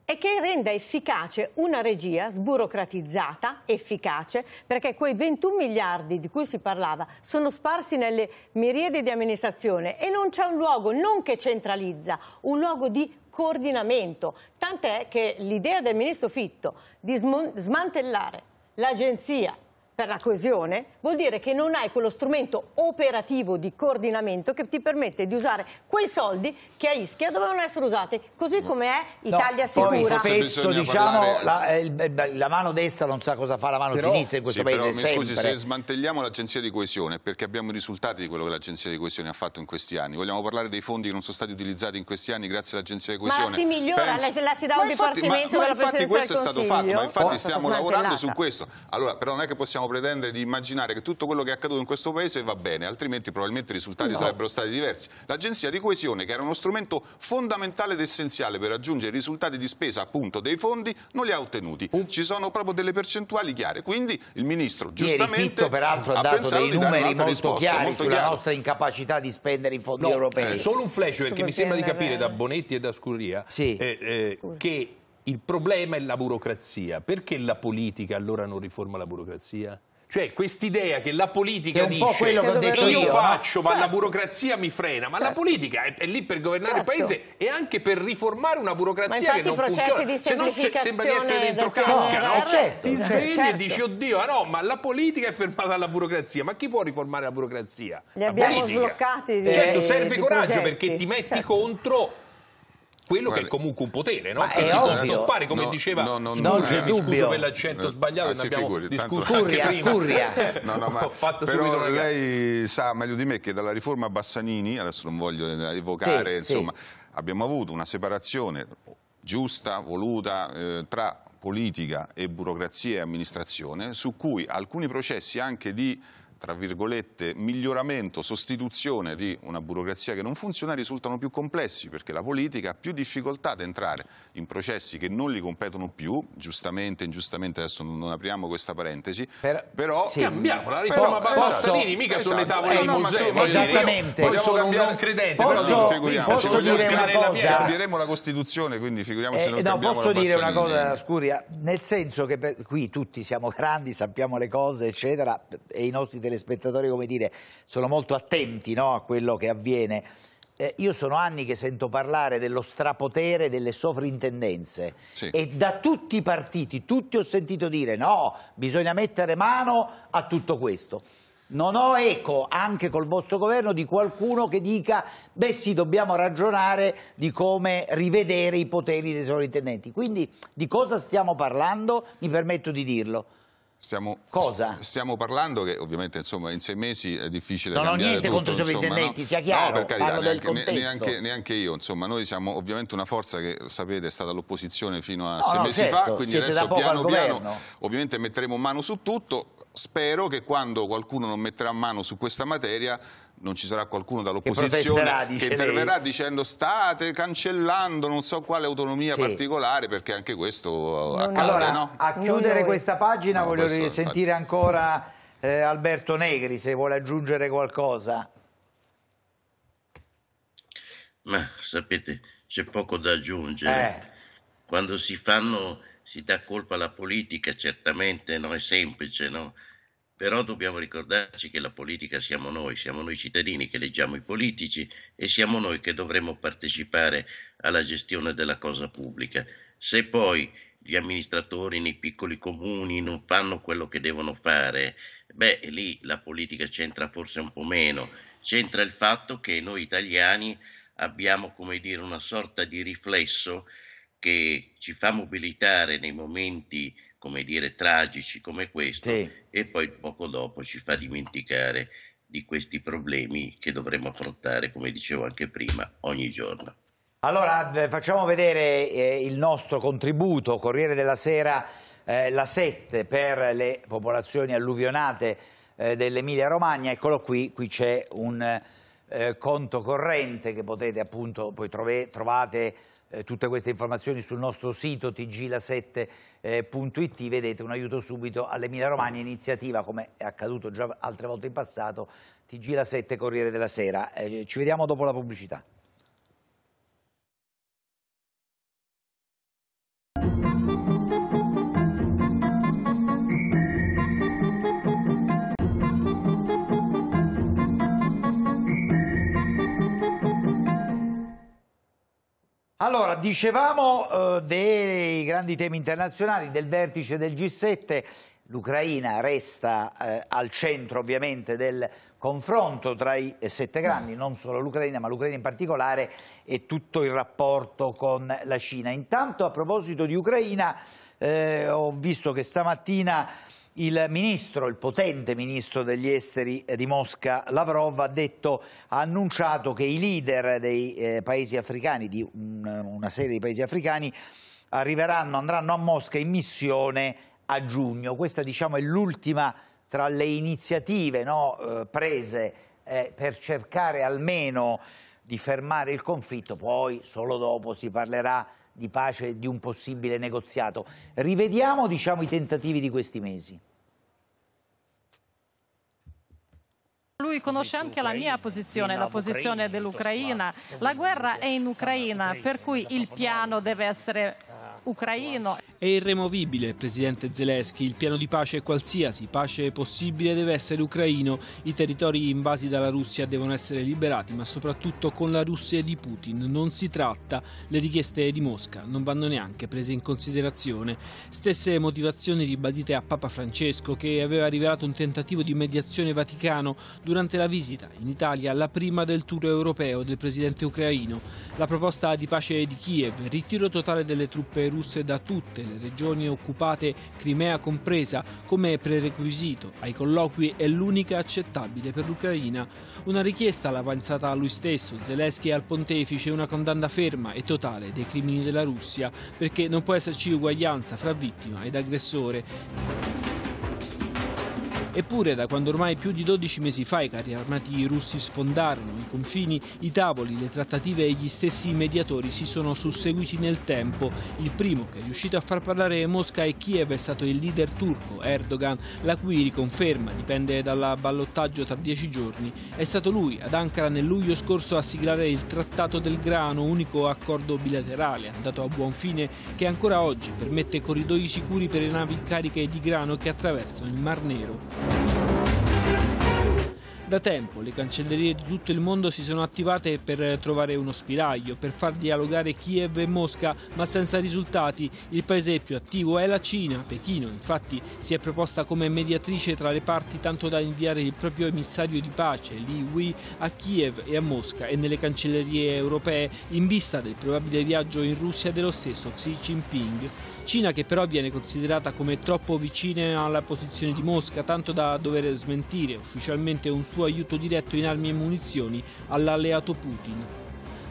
e che renda efficace una regia sburocratizzata, efficace, perché quei 21 miliardi di cui si parlava sono sparsi nelle miriade di amministrazione e non c'è un luogo, non che centralizza, un luogo di coordinamento, tant'è che l'idea del ministro Fitto di smantellare l'agenzia per la coesione, vuol dire che non hai quello strumento operativo di coordinamento che ti permette di usare quei soldi che a Ischia dovevano essere usati, così come è Italia no, Sicura. Poi spesso diciamo, parlare... la, eh, eh, la, mano destra non sa cosa fa la mano però, sinistra in questo sì, paese. Però, mi scusi, se smantelliamo l'agenzia di coesione, perché abbiamo i risultati di quello che l'agenzia di coesione ha fatto in questi anni, vogliamo parlare dei fondi che non sono stati utilizzati in questi anni grazie all'agenzia di coesione. Ma si migliora, Penso... la, la si dà ma un infatti, dipartimento ma, ma infatti questo è stato fatto, ma infatti oh, stiamo lavorando su questo. Allora, però non è che possiamo possiamo pretendere di immaginare che tutto quello che è accaduto in questo paese va bene, altrimenti probabilmente i risultati no. sarebbero stati diversi. L'agenzia di coesione, che era uno strumento fondamentale ed essenziale per raggiungere i risultati di spesa appunto dei fondi, non li ha ottenuti. Ci sono proprio delle percentuali chiare, quindi il Ministro giustamente Ieri Fitto, peraltro, ha, ha dato dei numeri molto risposta, chiari molto sulla chiaro. nostra incapacità di spendere i fondi no, eh, europei. Eh, solo un flash, perché Super mi sembra di capire da Bonetti e da Scuria sì. eh, eh, che il problema è la burocrazia. Perché la politica allora non riforma la burocrazia? Cioè, quest'idea che la politica che eh, dice che io, io, faccio, ma certo. la burocrazia mi frena, ma certo. la politica è, è, lì per governare certo. il paese e anche per riformare una burocrazia che non funziona. Se no sembra di essere dentro casca, no? Certo. Certo, certo, Ti svegli e certo. dici, oddio, ah no, ma la politica è fermata alla burocrazia, ma chi può riformare la burocrazia? Li abbiamo politica. sbloccati. Di, certo, serve di coraggio progetti. perché ti metti contro quello Guarda, che è comunque un potere, no? È ovvio. Compare, come no, diceva, no, no, scusa, non c'è mi dubbio. per l'accento eh, sbagliato, ah, ne abbiamo figuri, discusso scurria, anche prima. Scurria. [LAUGHS] no, no, ma però lei gara. sa meglio di me che dalla riforma Bassanini, adesso non voglio evocare, sì, insomma, sì. abbiamo avuto una separazione giusta, voluta, eh, tra politica e burocrazia e amministrazione, su cui alcuni processi anche di tra virgolette, miglioramento, sostituzione di una burocrazia che non funziona risultano più complessi perché la politica ha più difficoltà ad entrare in processi che non li competono più, giustamente, ingiustamente, adesso non apriamo questa parentesi, per... però... Sì. Cambiamo la riforma però, Bassanini, posso... mica esatto. sulle tavole eh, dei no, musei. esattamente. Io, vogliamo cambiare... non credente, posso, però figuriamoci. Posso dire una cosa? cambieremo la Costituzione, quindi figuriamoci eh, se non no, Posso dire una cosa, Scuria, nel senso che per... qui tutti siamo grandi, sappiamo le cose, eccetera, e i nostri telespettatori come dire, sono molto attenti no, a quello che avviene. Eh, io sono anni che sento parlare dello strapotere delle sovrintendenze sì. e da tutti i partiti, tutti ho sentito dire no, bisogna mettere mano a tutto questo. Non ho eco, anche col vostro governo, di qualcuno che dica beh sì, dobbiamo ragionare di come rivedere i poteri dei sovrintendenti. Quindi di cosa stiamo parlando? Mi permetto di dirlo. Stiamo, Cosa? Stiamo parlando che ovviamente insomma, in sei mesi è difficile no, cambiare No, niente tutto, contro i sovrintendenti, no? sia chiaro, no, per carità, neanche, neanche, neanche, io, insomma, noi siamo ovviamente una forza che, sapete, è stata all'opposizione fino a no, sei no, mesi certo. fa, quindi Siete adesso piano piano ovviamente metteremo mano su tutto, spero che quando qualcuno non metterà mano su questa materia non ci sarà qualcuno dall'opposizione che, che interverrà lei. dicendo state cancellando non so quale autonomia sì. particolare perché anche questo non accade allora, no? a chiudere questa pagina no, voglio sentire ancora eh, Alberto Negri se vuole aggiungere qualcosa ma sapete c'è poco da aggiungere eh. quando si fanno si dà colpa alla politica certamente non è semplice no? però dobbiamo ricordarci che la politica siamo noi, siamo noi cittadini che leggiamo i politici e siamo noi che dovremmo partecipare alla gestione della cosa pubblica. Se poi gli amministratori nei piccoli comuni non fanno quello che devono fare, beh, lì la politica c'entra forse un po' meno. C'entra il fatto che noi italiani abbiamo, come dire, una sorta di riflesso che ci fa mobilitare nei momenti come dire, tragici come questo sì. e poi poco dopo ci fa dimenticare di questi problemi che dovremmo affrontare, come dicevo anche prima, ogni giorno. Allora eh, facciamo vedere eh, il nostro contributo, Corriere della Sera, eh, la 7 per le popolazioni alluvionate eh, dell'Emilia Romagna, eccolo qui, qui c'è un eh, conto corrente che potete appunto poi trovate eh, tutte queste informazioni sul nostro sito tgla7.it, eh, vedete un aiuto subito all'Emilia Romagna, iniziativa come è accaduto già altre volte in passato, TG 7 Corriere della Sera. Eh, ci vediamo dopo la pubblicità. Allora, dicevamo eh, dei grandi temi internazionali, del vertice del G7, l'Ucraina resta eh, al centro ovviamente del confronto tra i sette grandi, non solo l'Ucraina ma l'Ucraina in particolare e tutto il rapporto con la Cina. Intanto a proposito di Ucraina, eh, ho visto che stamattina il ministro, il potente ministro degli esteri di Mosca, Lavrov, ha, detto, ha annunciato che i leader dei eh, paesi africani, di un, una serie di paesi africani, arriveranno, andranno a Mosca in missione a giugno. Questa diciamo, è l'ultima tra le iniziative no, eh, prese eh, per cercare almeno di fermare il conflitto, poi solo dopo si parlerà di pace e di un possibile negoziato. Rivediamo diciamo, i tentativi di questi mesi. Lui conosce anche la mia posizione, la posizione dell'Ucraina. La guerra è in Ucraina, per cui il piano deve essere ucraino. È irremovibile, Presidente Zelensky, il piano di pace è qualsiasi, pace possibile deve essere ucraino, i territori invasi dalla Russia devono essere liberati, ma soprattutto con la Russia di Putin non si tratta, le richieste di Mosca non vanno neanche prese in considerazione. Stesse motivazioni ribadite a Papa Francesco che aveva rivelato un tentativo di mediazione Vaticano durante la visita in Italia, la prima del tour europeo del Presidente ucraino. La proposta di pace di Kiev, ritiro totale delle truppe russe russe da tutte le regioni occupate, Crimea compresa, come prerequisito ai colloqui è l'unica accettabile per l'Ucraina. Una richiesta l'avanzata a lui stesso, Zelensky al pontefice, una condanna ferma e totale dei crimini della Russia, perché non può esserci uguaglianza fra vittima ed aggressore. Eppure, da quando ormai più di 12 mesi fa i carri armati russi sfondarono i confini, i tavoli, le trattative e gli stessi mediatori si sono susseguiti nel tempo. Il primo che è riuscito a far parlare Mosca e Kiev è stato il leader turco Erdogan, la cui riconferma dipende dal ballottaggio tra dieci giorni. È stato lui ad Ankara nel luglio scorso a siglare il Trattato del Grano, unico accordo bilaterale andato a buon fine che ancora oggi permette corridoi sicuri per le navi cariche di grano che attraversano il Mar Nero. Da tempo le cancellerie di tutto il mondo si sono attivate per trovare uno spiraglio, per far dialogare Kiev e Mosca, ma senza risultati. Il paese più attivo è la Cina. Pechino, infatti, si è proposta come mediatrice tra le parti tanto da inviare il proprio emissario di pace, Li Hui, a Kiev e a Mosca e nelle cancellerie europee in vista del probabile viaggio in Russia dello stesso Xi Jinping. Cina che però viene considerata come troppo vicina alla posizione di Mosca, tanto da dover smentire ufficialmente un suo aiuto diretto in armi e munizioni all'alleato Putin.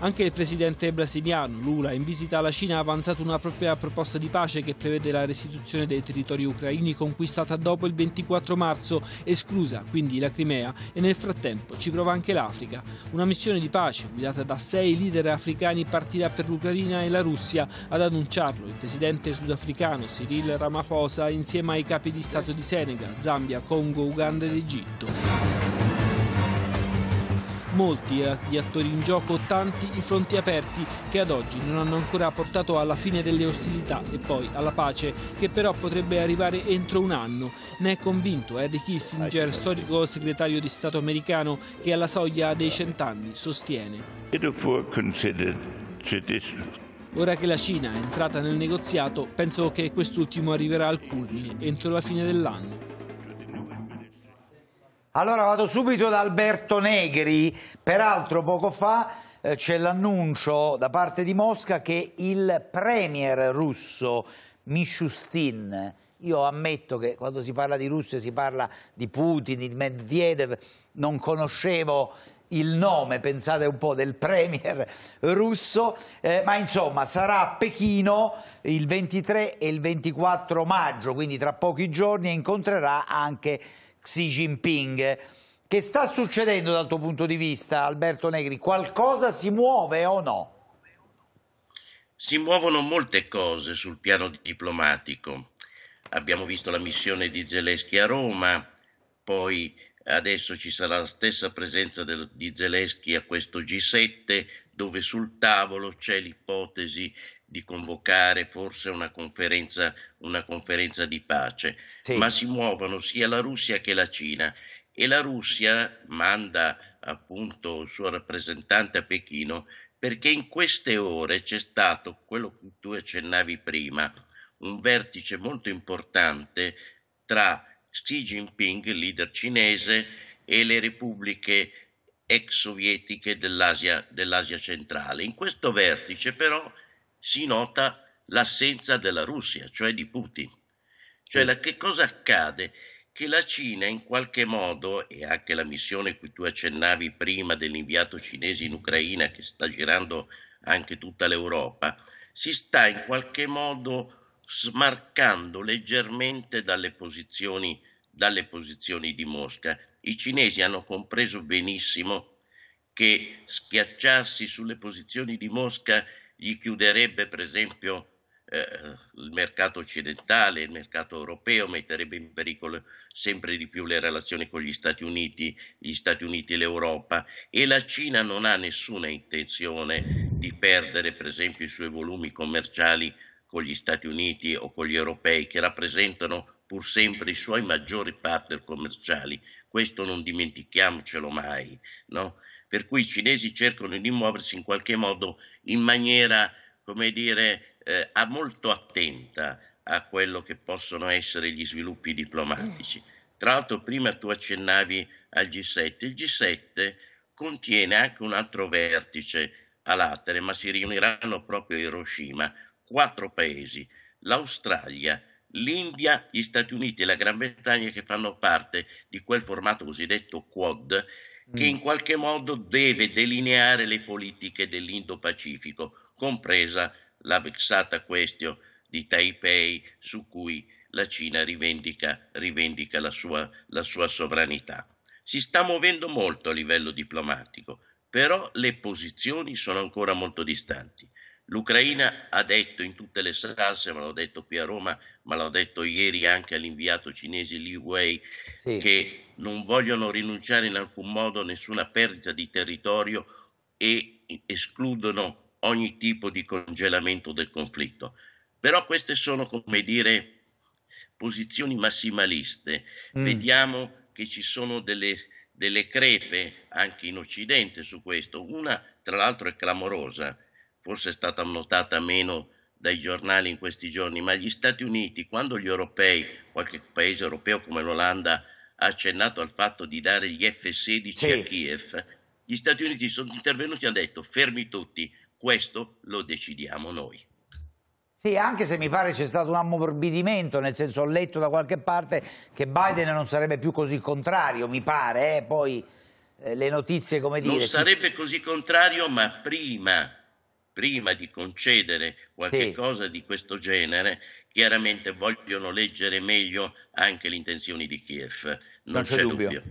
Anche il presidente brasiliano Lula in visita alla Cina ha avanzato una propria proposta di pace che prevede la restituzione dei territori ucraini conquistata dopo il 24 marzo, esclusa quindi la Crimea e nel frattempo ci prova anche l'Africa. Una missione di pace guidata da sei leader africani partirà per l'Ucraina e la Russia. Ad annunciarlo il presidente sudafricano Cyril Ramaphosa insieme ai capi di Stato di Senegal, Zambia, Congo, Uganda ed Egitto. Molti eh, gli attori in gioco, tanti i fronti aperti che ad oggi non hanno ancora portato alla fine delle ostilità e poi alla pace, che però potrebbe arrivare entro un anno. Ne è convinto Henry Kissinger, ecco. storico segretario di Stato americano che alla soglia dei cent'anni sostiene. Ora che la Cina è entrata nel negoziato, penso che quest'ultimo arriverà al culmine entro la fine dell'anno. Allora vado subito da Alberto Negri, peraltro poco fa eh, c'è l'annuncio da parte di Mosca che il premier russo Mishustin, io ammetto che quando si parla di Russia si parla di Putin, di Medvedev, non conoscevo il nome, pensate un po', del premier russo, eh, ma insomma sarà a Pechino il 23 e il 24 maggio, quindi tra pochi giorni e incontrerà anche Xi Jinping. Che sta succedendo dal tuo punto di vista, Alberto Negri? Qualcosa si muove o no? Si muovono molte cose sul piano diplomatico. Abbiamo visto la missione di Zelensky a Roma, poi adesso ci sarà la stessa presenza del, di Zelensky a questo G7, dove sul tavolo c'è l'ipotesi di convocare forse una conferenza, una conferenza di pace, sì. ma si muovono sia la Russia che la Cina e la Russia manda appunto il suo rappresentante a Pechino perché in queste ore c'è stato quello che tu accennavi prima, un vertice molto importante tra Xi Jinping, leader cinese, e le repubbliche ex sovietiche dell'Asia, dell'Asia centrale. In questo vertice però si nota l'assenza della Russia, cioè di Putin. Cioè la, che cosa accade? Che la Cina in qualche modo, e anche la missione cui tu accennavi prima dell'inviato cinese in Ucraina che sta girando anche tutta l'Europa, si sta in qualche modo smarcando leggermente dalle posizioni, dalle posizioni di Mosca. I cinesi hanno compreso benissimo che schiacciarsi sulle posizioni di Mosca gli chiuderebbe per esempio eh, il mercato occidentale, il mercato europeo, metterebbe in pericolo sempre di più le relazioni con gli Stati Uniti, gli Stati Uniti e l'Europa e la Cina non ha nessuna intenzione di perdere per esempio i suoi volumi commerciali con gli Stati Uniti o con gli europei che rappresentano pur sempre i suoi maggiori partner commerciali. Questo non dimentichiamocelo mai. No? per cui i cinesi cercano di muoversi in qualche modo in maniera, come dire, eh, molto attenta a quello che possono essere gli sviluppi diplomatici. Tra l'altro prima tu accennavi al G7, il G7 contiene anche un altro vertice a latere, ma si riuniranno proprio a Hiroshima, quattro paesi, l'Australia, l'India, gli Stati Uniti e la Gran Bretagna che fanno parte di quel formato cosiddetto Quad che mm. in qualche modo deve delineare le politiche dell'Indo-Pacifico, compresa la vexata questione di Taipei su cui la Cina rivendica, rivendica la, sua, la sua sovranità. Si sta muovendo molto a livello diplomatico, però le posizioni sono ancora molto distanti. L'Ucraina ha detto in tutte le salse, ma l'ho detto qui a Roma, ma l'ho detto ieri anche all'inviato cinese Li Wei, sì. che non vogliono rinunciare in alcun modo a nessuna perdita di territorio e escludono ogni tipo di congelamento del conflitto. Però queste sono, come dire, posizioni massimaliste. Mm. Vediamo che ci sono delle, delle crepe anche in Occidente su questo. Una, tra l'altro, è clamorosa forse è stata notata meno dai giornali in questi giorni, ma gli Stati Uniti, quando gli europei, qualche paese europeo come l'Olanda ha accennato al fatto di dare gli F-16 sì. a Kiev, gli Stati Uniti sono intervenuti e hanno detto fermi tutti, questo lo decidiamo noi. Sì, anche se mi pare c'è stato un ammorbidimento, nel senso ho letto da qualche parte che Biden non sarebbe più così contrario, mi pare, eh? poi eh, le notizie come dire... Non sarebbe si... così contrario, ma prima prima di concedere qualche sì. cosa di questo genere, chiaramente vogliono leggere meglio anche le intenzioni di Kiev. Non, non c'è, dubbio. dubbio.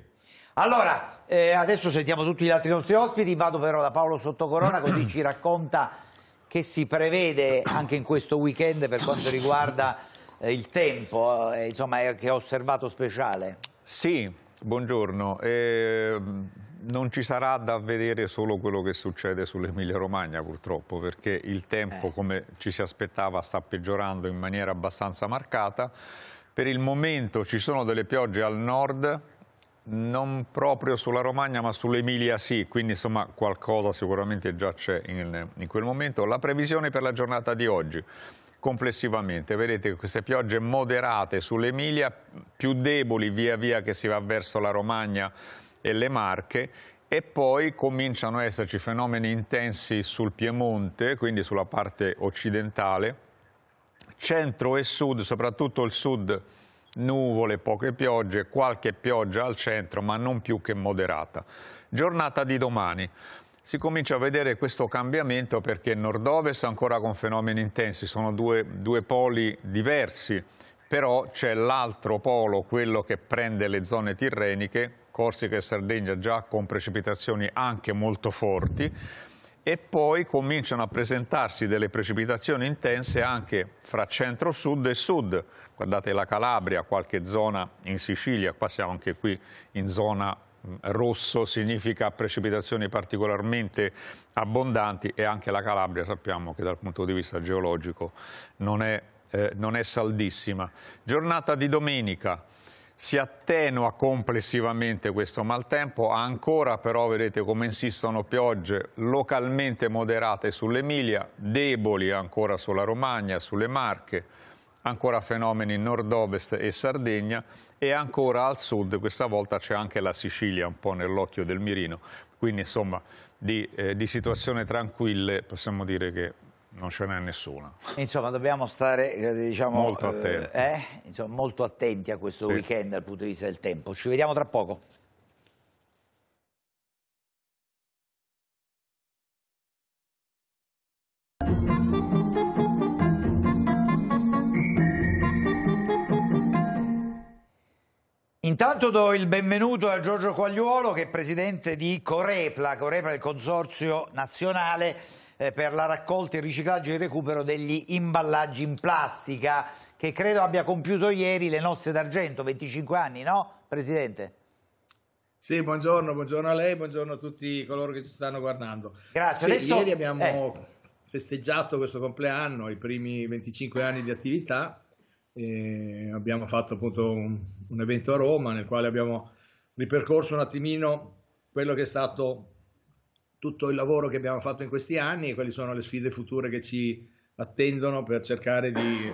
Allora, eh, adesso sentiamo tutti gli altri nostri ospiti, vado però da Paolo Sottocorona così [CLEARS THROAT] ci racconta che si prevede anche in questo weekend per quanto riguarda eh, il tempo, eh, insomma, che ho osservato speciale. Sì, buongiorno. Ehm, non ci sarà da vedere solo quello che succede sull'Emilia Romagna purtroppo, perché il tempo, eh. come ci si aspettava, sta peggiorando in maniera abbastanza marcata. Per il momento ci sono delle piogge al nord, non proprio sulla Romagna ma sull'Emilia sì, quindi insomma qualcosa sicuramente già c'è in, in, quel momento. La previsione per la giornata di oggi complessivamente, vedete queste piogge moderate sull'Emilia, più deboli via via che si va verso la Romagna e le Marche e poi cominciano a esserci fenomeni intensi sul Piemonte, quindi sulla parte occidentale, centro e sud, soprattutto il sud nuvole, poche piogge, qualche pioggia al centro, ma non più che moderata. Giornata di domani. Si comincia a vedere questo cambiamento perché nord-ovest ancora con fenomeni intensi, sono due, due poli diversi, però c'è l'altro polo, quello che prende le zone tirreniche, Corsica e Sardegna già con precipitazioni anche molto forti e poi cominciano a presentarsi delle precipitazioni intense anche fra centro-sud e sud. Guardate la Calabria, qualche zona in Sicilia, qua siamo anche qui in zona mm, rosso, significa precipitazioni particolarmente abbondanti e anche la Calabria sappiamo che dal punto di vista geologico non è, eh, non è saldissima. Giornata di domenica, si attenua complessivamente questo maltempo, ancora però vedete come insistono piogge localmente moderate sull'Emilia, deboli ancora sulla Romagna, sulle Marche, ancora fenomeni nord-ovest e Sardegna e ancora al sud, questa volta c'è anche la Sicilia un po' nell'occhio del mirino, quindi insomma di, eh, di situazioni tranquille possiamo dire che non ce n'è nessuna. Insomma, dobbiamo stare eh, diciamo, molto, eh, attenti. Eh, insomma, molto attenti a questo sì. weekend dal punto di vista del tempo. Ci vediamo tra poco. Intanto do il benvenuto a Giorgio Quagliuolo che è presidente di Corepla, Corepla è il consorzio nazionale eh, per la raccolta, il riciclaggio e il recupero degli imballaggi in plastica che credo abbia compiuto ieri le nozze d'argento, 25 anni, no Presidente? Sì, buongiorno, buongiorno a lei, buongiorno a tutti coloro che ci stanno guardando. Grazie. Sì, Adesso... Ieri abbiamo eh. festeggiato questo compleanno, i primi 25 anni di attività, abbiamo fatto appunto un, un, evento a Roma nel quale abbiamo ripercorso un attimino quello che è stato tutto il lavoro che abbiamo fatto in questi anni e quali sono le sfide future che ci attendono per cercare di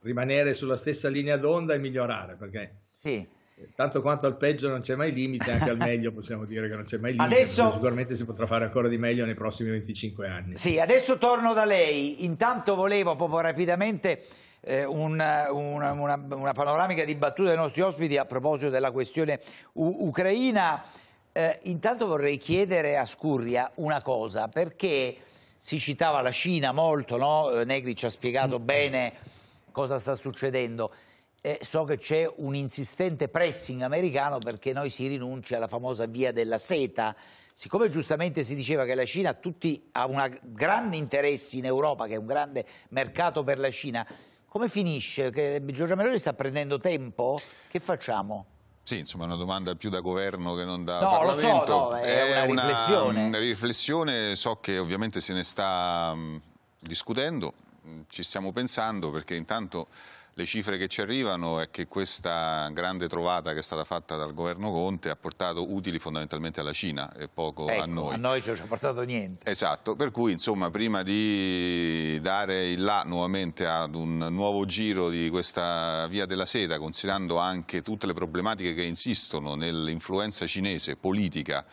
rimanere sulla stessa linea d'onda e migliorare, perché sì. tanto quanto al peggio non c'è mai limite, anche al meglio possiamo dire che non c'è mai limite, adesso... sicuramente si potrà fare ancora di meglio nei prossimi 25 anni. Sì, adesso torno da lei, intanto volevo proprio rapidamente... Eh, una, una, una, una, panoramica di battute dei nostri ospiti a proposito della questione u- ucraina eh, intanto vorrei chiedere a Scurria una cosa, perché si citava la Cina molto, no? Eh, Negri ci ha spiegato mm. bene cosa sta succedendo. Eh, so che c'è un insistente pressing americano perché noi si rinuncia alla famosa via della seta. Siccome giustamente si diceva che la Cina tutti, ha un grande interesse in Europa, che è un grande mercato per la Cina, come finisce? Che Giorgia Meloni sta prendendo tempo? Che facciamo? Sì, insomma, è una domanda più da governo che non da no, Parlamento. So, no, è, è una, una, riflessione. una, mm, riflessione. so che ovviamente se ne sta mh, mm, discutendo, mm, ci stiamo pensando perché intanto le cifre che ci arrivano è che questa grande trovata che è stata fatta dal governo Conte ha portato utili fondamentalmente alla Cina e poco ecco, a noi. a noi ci ha portato niente. Esatto, per cui insomma prima di dare il là nuovamente ad un nuovo giro di questa via della seta, considerando anche tutte le problematiche che insistono nell'influenza cinese politica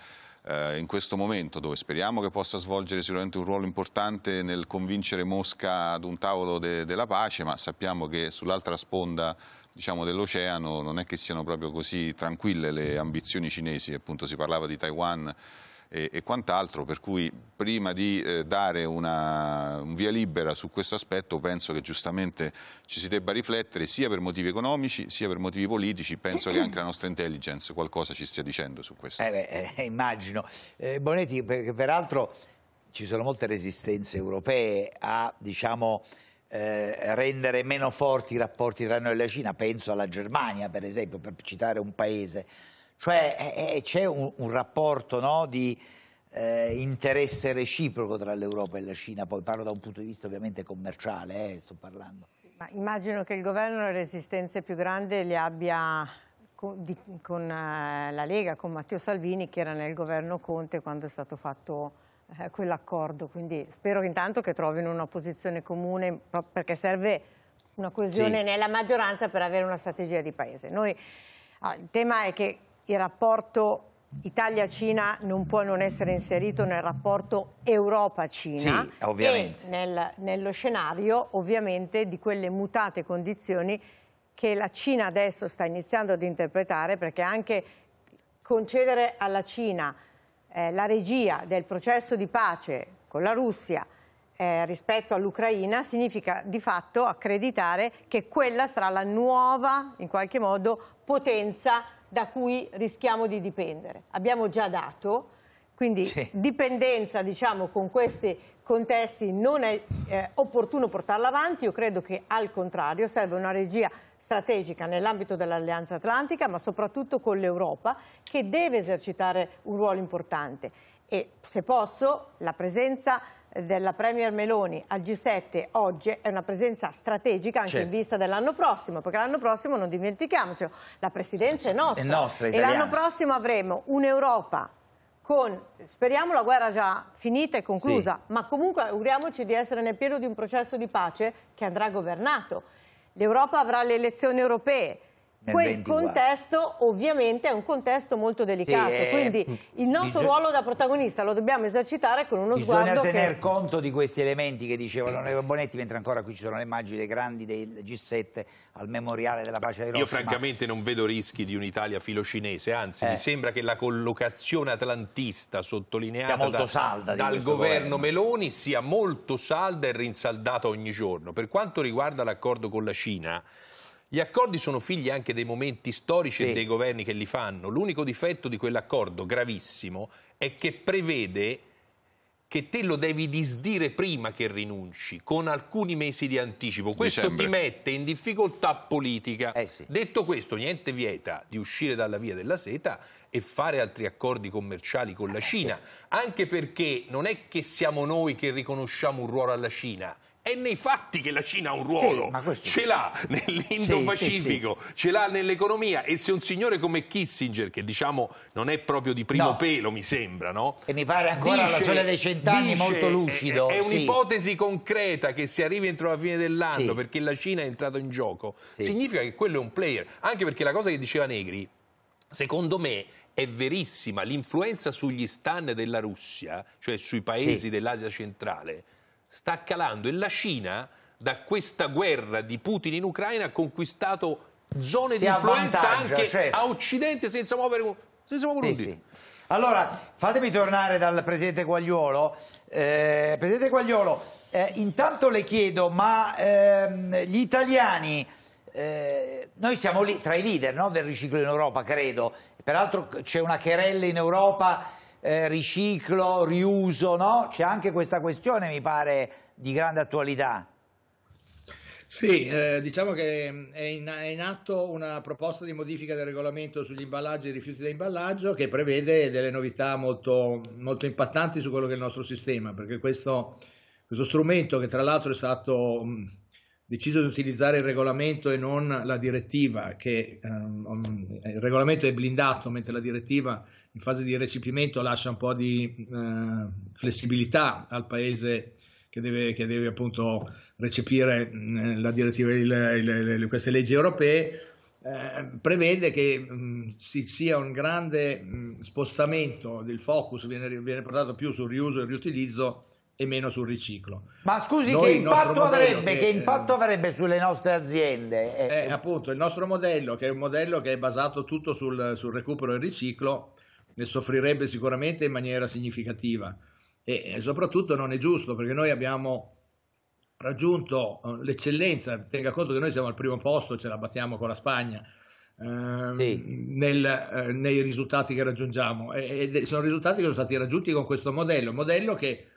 eh, in questo momento dove speriamo che possa svolgere sicuramente un ruolo importante nel convincere Mosca ad un tavolo de della pace, ma sappiamo che sull'altra sponda diciamo, dell'oceano non è che siano proprio così tranquille le ambizioni cinesi, appunto si parlava di Taiwan e, e quant'altro, per cui prima di eh, dare una, un via libera su questo aspetto penso che giustamente ci si debba riflettere sia per motivi economici sia per motivi politici, penso che anche la nostra intelligence qualcosa ci stia dicendo su questo. Eh beh, eh, eh immagino. Eh, Bonetti, per, peraltro ci sono molte resistenze europee a, diciamo, eh, rendere meno forti i rapporti tra noi e la Cina, penso alla Germania per esempio, per citare un paese, cioè eh, eh, eh, c'è un, un rapporto no, di eh, interesse reciproco tra l'Europa e la Cina, poi parlo da un punto di vista ovviamente commerciale, eh, sto parlando. Ma immagino che il governo le resistenze più grandi le abbia con, di, con eh, la Lega, con Matteo Salvini che era nel governo Conte quando è stato fatto quell'accordo, quindi spero che intanto che trovino una posizione comune perché serve una coesione sì. nella maggioranza per avere una strategia di paese. Noi, ah, il tema è che il rapporto Italia-Cina non può non essere inserito nel rapporto Europa-Cina sì, e nel, nello scenario ovviamente di quelle mutate condizioni che la Cina adesso sta iniziando ad interpretare perché anche concedere alla Cina eh, la regia del processo di pace con la Russia eh, rispetto all'Ucraina significa di fatto accreditare che quella sarà la nuova, in qualche modo, potenza da cui rischiamo di dipendere. Abbiamo già dato, quindi sì. dipendenza diciamo, con questi contesti non è eh, opportuno portarla avanti, io credo che al contrario serve una regia strategica nell'ambito dell'Alleanza Atlantica ma soprattutto con l'Europa che deve esercitare un ruolo importante e se posso la presenza della Premier Meloni al G7 oggi è una presenza strategica anche certo. in vista dell'anno prossimo, perché l'anno prossimo, non dimentichiamocelo, la presidenza è nostra, è nostra e l'anno prossimo avremo un'Europa con, speriamo la guerra già finita e conclusa, sì. ma comunque auguriamoci di essere nel pieno di un processo di pace che andrà governato. L'Europa avrà le elezioni europee, quel contesto ovviamente è un contesto molto delicato, sì, quindi il nostro ruolo da protagonista lo dobbiamo esercitare con uno bisogna sguardo Bisogna tener che... conto di questi elementi che diceva l'onorevole Bonetti, mentre ancora qui ci sono le immagini dei grandi del G7 al memoriale della pace di Roma. Io francamente non vedo rischi di un'Italia filocinese, anzi eh. mi sembra che la collocazione atlantista sottolineata da, dal governo, governo Meloni sia molto salda e rinsaldata ogni giorno. Per quanto riguarda l'accordo con la Cina, gli accordi sono figli anche dei momenti storici sì. e dei governi che li fanno. L'unico difetto di quell'accordo, gravissimo, è che prevede che te lo devi disdire prima che rinunci, con alcuni mesi di anticipo. Questo Dicembre. ti mette in difficoltà politica. Eh sì. Detto questo, niente vieta di uscire dalla via della seta e fare altri accordi commerciali con la eh Cina, anche perché non è che siamo noi che riconosciamo un ruolo alla Cina, è nei fatti che la Cina ha un ruolo, sì, ce l'ha nell'Indo-Pacifico, sì, sì, ce l'ha nell'economia e se un signore come Kissinger, che diciamo non è proprio di primo no. pelo mi sembra, no? e mi pare ancora dice, alla soglia dei cent'anni dice, molto lucido, è, è un'ipotesi concreta che si arrivi entro la fine dell'anno perché la Cina è entrata in gioco, significa che quello è un player, anche perché la cosa che diceva Negri, secondo me è verissima, l'influenza sugli stand della Russia, cioè sui paesi dell'Asia centrale, sta calando e la Cina da questa guerra di Putin in Ucraina ha conquistato zone si di influenza anche certo. a Occidente senza muovere un, senza muovere sì, un dito. Sì. Allora, fatemi tornare dal Presidente Guagliolo. Eh, Presidente Guagliolo, eh, intanto le chiedo, ma ehm, gli italiani... Eh, noi siamo lì tra i leader no, del riciclo in Europa, credo. Peraltro c'è una querella in Europa eh, riciclo, riuso, no? C'è anche questa questione, mi pare, di grande attualità. Sì, eh, diciamo che mm, è in, è in, atto una proposta di modifica del regolamento sugli imballaggi e rifiuti da imballaggio che prevede delle novità molto, molto impattanti su quello che è il nostro sistema, perché questo, questo strumento che tra l'altro è stato mh, mm, deciso di utilizzare il regolamento e non la direttiva, che um, il regolamento è blindato mentre la direttiva in fase di recepimento lascia un po' di eh, flessibilità al paese che deve, che deve appunto recepire eh, la direttiva, il, il, il, queste leggi europee, eh, prevede che mh, mm, ci sia un grande mh, mm, spostamento del focus, viene, viene, portato più sul riuso e riutilizzo e meno sul riciclo. Ma scusi, Noi, che, impatto avrebbe, che, che impatto avrebbe sulle nostre aziende? Eh, appunto, il nostro modello, che è un modello che è basato tutto sul, sul recupero e riciclo, ne soffrirebbe sicuramente in maniera significativa e soprattutto non è giusto perché noi abbiamo raggiunto eh, l'eccellenza, tenga conto che noi siamo al primo posto, ce la battiamo con la Spagna. Eh, sì. nel, eh, nei risultati che raggiungiamo e, e, sono risultati che sono stati raggiunti con questo modello, modello che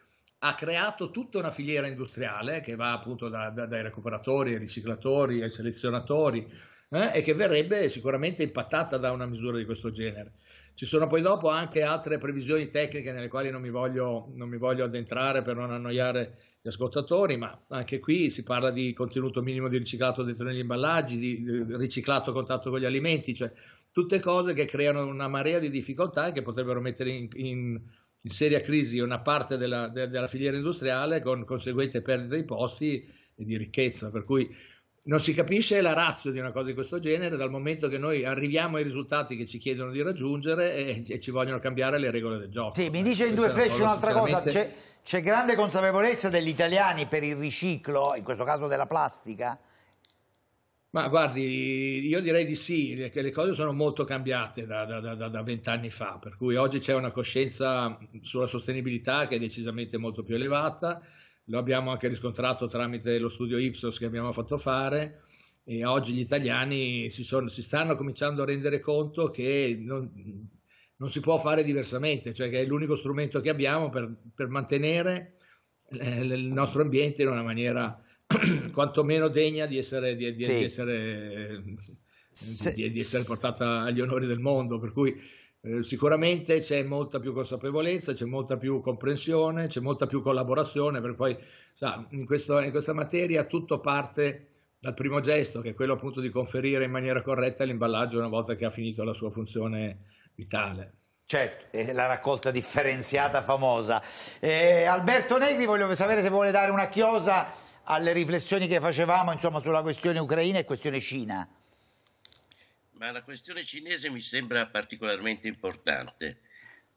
ha creato tutta una filiera industriale che va appunto da, da, dai recuperatori ai riciclatori ai selezionatori eh, e che verrebbe sicuramente impattata da una misura di questo genere. Ci sono poi dopo anche altre previsioni tecniche nelle quali non mi voglio, non mi voglio addentrare per non annoiare gli ascoltatori, ma anche qui si parla di contenuto minimo di riciclato dentro negli imballaggi, di riciclato contatto con gli alimenti, cioè tutte cose che creano una marea di difficoltà e che potrebbero mettere in, in, in seria crisi una parte della, de, della filiera industriale con conseguente perdita di posti e di ricchezza. Per cui non si capisce la razza di una cosa di questo genere dal momento che noi arriviamo ai risultati che ci chiedono di raggiungere e, e ci vogliono cambiare le regole del gioco. Sì, mi dice in due frecce un'altra cosa, c'è, c'è grande consapevolezza degli italiani per il riciclo, in questo caso della plastica? Ma guardi, io direi di sì, che le cose sono molto cambiate da vent'anni fa, per cui oggi c'è una coscienza sulla sostenibilità che è decisamente molto più elevata, lo abbiamo anche riscontrato tramite lo studio Ipsos che abbiamo fatto fare e oggi gli italiani si, sono, si stanno cominciando a rendere conto che non, non, si può fare diversamente, cioè che è l'unico strumento che abbiamo per, per mantenere eh, il nostro ambiente in una maniera [CLEARS THROAT] quantomeno degna di essere, di, di, sì. di essere, eh, se, di, essere portata agli onori del mondo, per cui eh, sicuramente c'è molta più consapevolezza, c'è molta più comprensione, c'è molta più collaborazione, perché poi sa, in, questo, in questa materia tutto parte dal primo gesto, che è quello appunto di conferire in maniera corretta l'imballaggio una volta che ha finito la sua funzione vitale. Certo, la raccolta differenziata famosa. Eh, Alberto Negri, voglio sapere se vuole dare una chiosa alle riflessioni che facevamo insomma, sulla questione ucraina e questione Cina ma la questione cinese mi sembra particolarmente importante.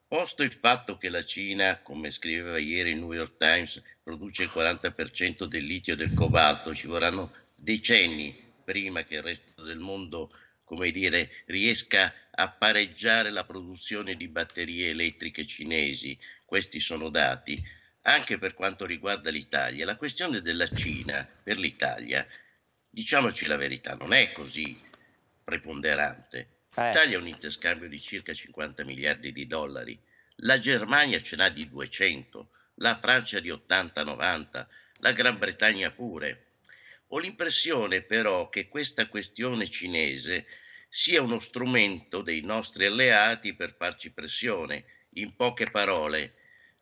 Posto il fatto che la Cina, come scriveva ieri il New York Times, produce il 40% del litio e del cobalto, ci vorranno decenni prima che il resto del mondo come dire, riesca a pareggiare la produzione di batterie elettriche cinesi. Questi sono dati. Anche per quanto riguarda l'Italia, la questione della Cina per l'Italia, diciamoci la verità, non è così preponderante. Eh. L'Italia ha un interscambio di circa 50 miliardi di dollari, la Germania ce n'ha di 200, la Francia di 80-90, la Gran Bretagna pure. Ho l'impressione però che questa questione cinese sia uno strumento dei nostri alleati per farci pressione. In poche parole,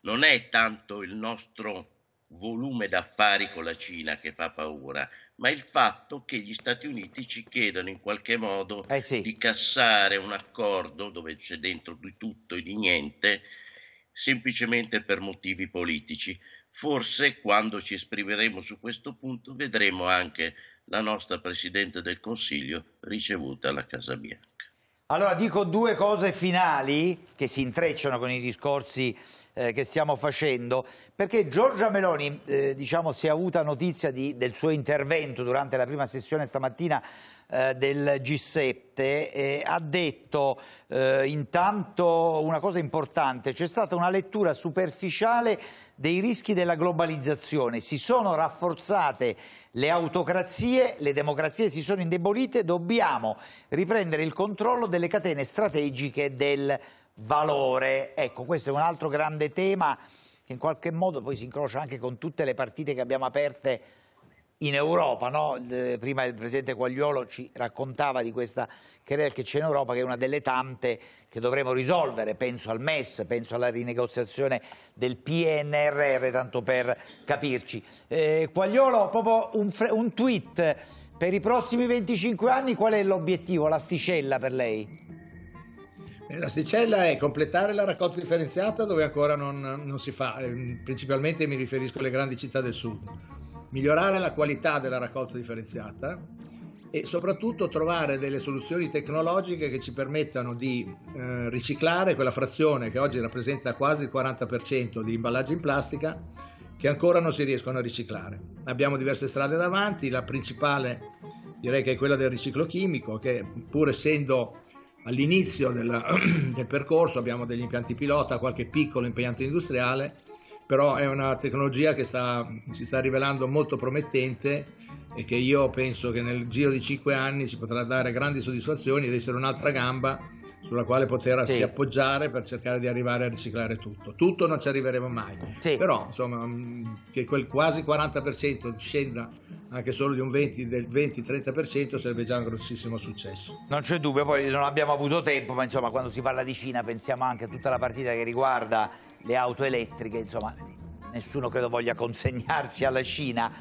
non è tanto il nostro volume d'affari con la Cina che fa paura, ma il fatto che gli Stati Uniti ci chiedano in qualche modo eh sì. di cassare un accordo dove c'è dentro di tutto e di niente, semplicemente per motivi politici. Forse quando ci esprimeremo su questo punto vedremo anche la nostra Presidente del Consiglio ricevuta alla Casa Bianca. Allora dico due cose finali che si intrecciano con i discorsi eh, che stiamo facendo, perché Giorgia Meloni eh, diciamo, si è avuta notizia di, del suo intervento durante la prima sessione stamattina eh, del G7, ha detto eh, intanto una cosa importante, c'è stata una lettura superficiale dei rischi della globalizzazione, si sono rafforzate le autocrazie, le democrazie si sono indebolite, dobbiamo riprendere il controllo delle catene strategiche del mondo valore. Ecco, questo è un altro grande tema che in qualche modo poi si incrocia anche con tutte le partite che abbiamo aperte in Europa. No? Eh, prima il presidente Quagliolo ci raccontava di questa querela che c'è in Europa, che è una delle tante che dovremo risolvere. Penso al MES, penso alla rinegoziazione del PNRR, tanto per capirci. Eh, Quagliolo, proprio un, un tweet. Per i prossimi 25 anni qual è l'obiettivo, l'asticella per lei? L'asticella è completare la raccolta differenziata dove ancora non, non si fa, ehm, principalmente mi riferisco alle grandi città del sud, migliorare la qualità della raccolta differenziata e soprattutto trovare delle soluzioni tecnologiche che ci permettano di eh, riciclare quella frazione che oggi rappresenta quasi il 40% di imballaggi in plastica che ancora non si riescono a riciclare. Abbiamo diverse strade davanti, la principale direi che è quella del riciclo chimico che pur essendo all'inizio del, [CLEARS THROAT] del percorso abbiamo degli impianti pilota, qualche piccolo impianto industriale, però è una tecnologia che sta, si sta rivelando molto promettente e che io penso che nel giro di 5 anni ci potrà dare grandi soddisfazioni ed essere un'altra gamba sulla quale potersi sì. appoggiare per cercare di arrivare a riciclare tutto. Tutto non ci arriveremo mai, sì. però insomma mm, che quel quasi 40% scenda anche solo di un 20, 30 sarebbe già un grossissimo successo. Non c'è dubbio, poi non abbiamo avuto tempo, ma insomma quando si parla di Cina pensiamo anche a tutta la partita che riguarda le auto elettriche, insomma nessuno credo voglia consegnarsi alla Cina.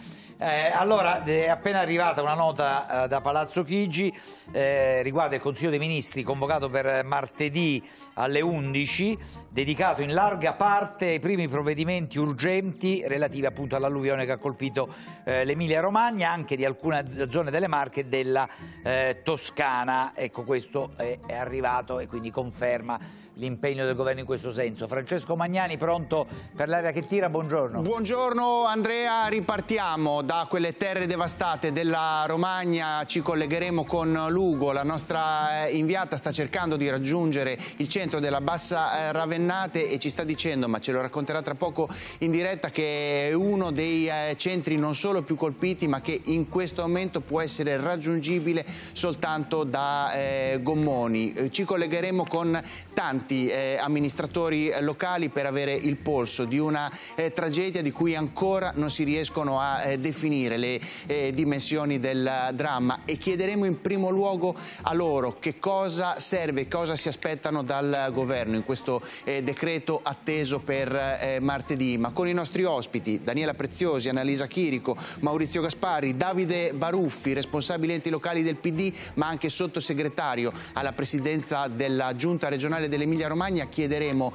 Eh, allora, è appena arrivata una nota eh, da Palazzo Chigi eh, riguardo il Consiglio dei Ministri convocato per martedì alle 11, dedicato in larga parte ai primi provvedimenti urgenti relativi appunto all'alluvione che ha colpito eh, l'Emilia Romagna, anche di alcune zone delle Marche e della eh, Toscana. Ecco, questo è, è arrivato e quindi conferma l'impegno del governo in questo senso. Francesco Magnani, pronto per l'area che tira, buongiorno. Buongiorno Andrea, ripartiamo da quelle terre devastate della Romagna, ci collegheremo con Lugo, la nostra eh, inviata sta cercando di raggiungere il centro della Bassa eh, Ravennate e ci sta dicendo, ma ce lo racconterà tra poco in diretta, che è uno dei eh, centri non solo più colpiti ma che in questo momento può essere raggiungibile soltanto da eh, gommoni. Ci collegheremo con tanti tanti eh, amministratori eh, locali per avere il polso di una eh, tragedia di cui ancora non si riescono a eh, definire le eh, dimensioni del dramma e chiederemo in primo luogo a loro che cosa serve, cosa si aspettano dal governo in questo eh, decreto atteso per martedì, ma con i nostri ospiti Daniela Preziosi, Annalisa Chirico, Maurizio Gaspari, Davide Baruffi, responsabile enti locali del PD ma anche sottosegretario alla presidenza della giunta regionale dell'Emilia Emilia Romagna chiederemo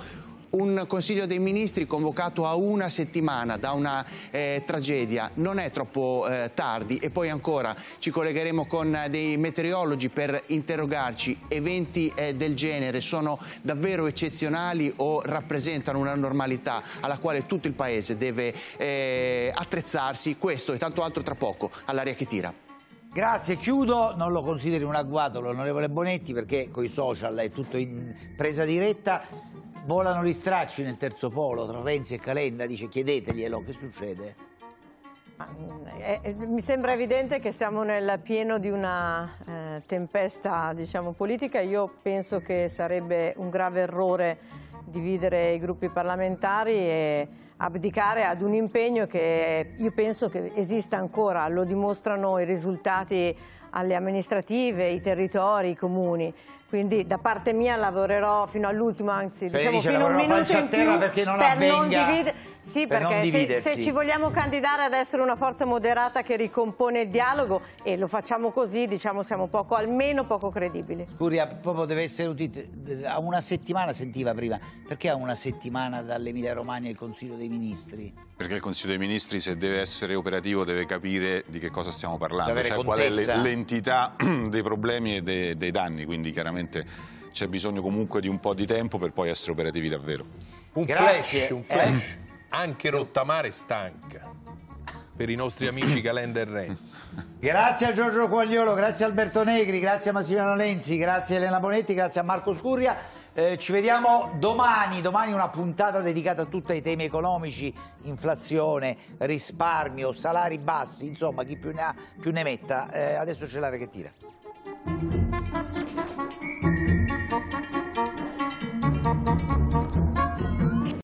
un Consiglio dei Ministri convocato a una settimana da una eh, tragedia non è troppo eh, tardi e poi ancora ci collegheremo con eh, dei meteorologi per interrogarci eventi eh, del genere sono davvero eccezionali o rappresentano una normalità alla quale tutto il Paese deve eh, attrezzarsi questo e tanto altro tra poco all'aria che tira. Grazie, chiudo, non lo consideri un agguato l'onorevole Bonetti perché con i social è tutto in presa diretta, volano gli stracci nel terzo polo tra Renzi e Calenda, dice chiedeteglielo, che succede? Mm, mi sembra evidente che siamo nel pieno di una eh, tempesta diciamo, politica, io penso che sarebbe un grave errore dividere i gruppi parlamentari e abdicare ad un impegno che io penso che esista ancora, lo dimostrano i risultati alle amministrative, i territori, i comuni. Quindi da parte mia lavorerò fino all'ultimo, anzi Felice, diciamo fino a un minuto in più perché non per non dividere sì, per perché se, se, ci vogliamo candidare ad essere una forza moderata che ricompone il dialogo e lo facciamo così, diciamo siamo poco, almeno poco credibili. Scuria, proprio deve essere utile, a una settimana sentiva prima, perché a una settimana dall'Emilia Romagna il Consiglio dei Ministri? Perché il Consiglio dei Ministri se deve essere operativo deve capire di che cosa stiamo parlando, cioè contezza. qual è l'entità [CLEARS THROAT] dei problemi e dei, dei danni, quindi chiaramente c'è bisogno comunque di un po' di tempo per poi essere operativi davvero. Un Grazie. flash, un flash. Eh anche Rottamare stanca per i nostri amici Calenda e Renzi. Grazie a Giorgio Quagliolo, grazie a Alberto Negri, grazie a Massimiliano Lenzi, grazie a Elena Bonetti, grazie a Marco Scurria. Eh, ci vediamo domani, domani una puntata dedicata a tutti i temi economici, inflazione, risparmio, salari bassi, insomma chi più ne ha più ne metta. Eh, adesso c'è l'area che tira.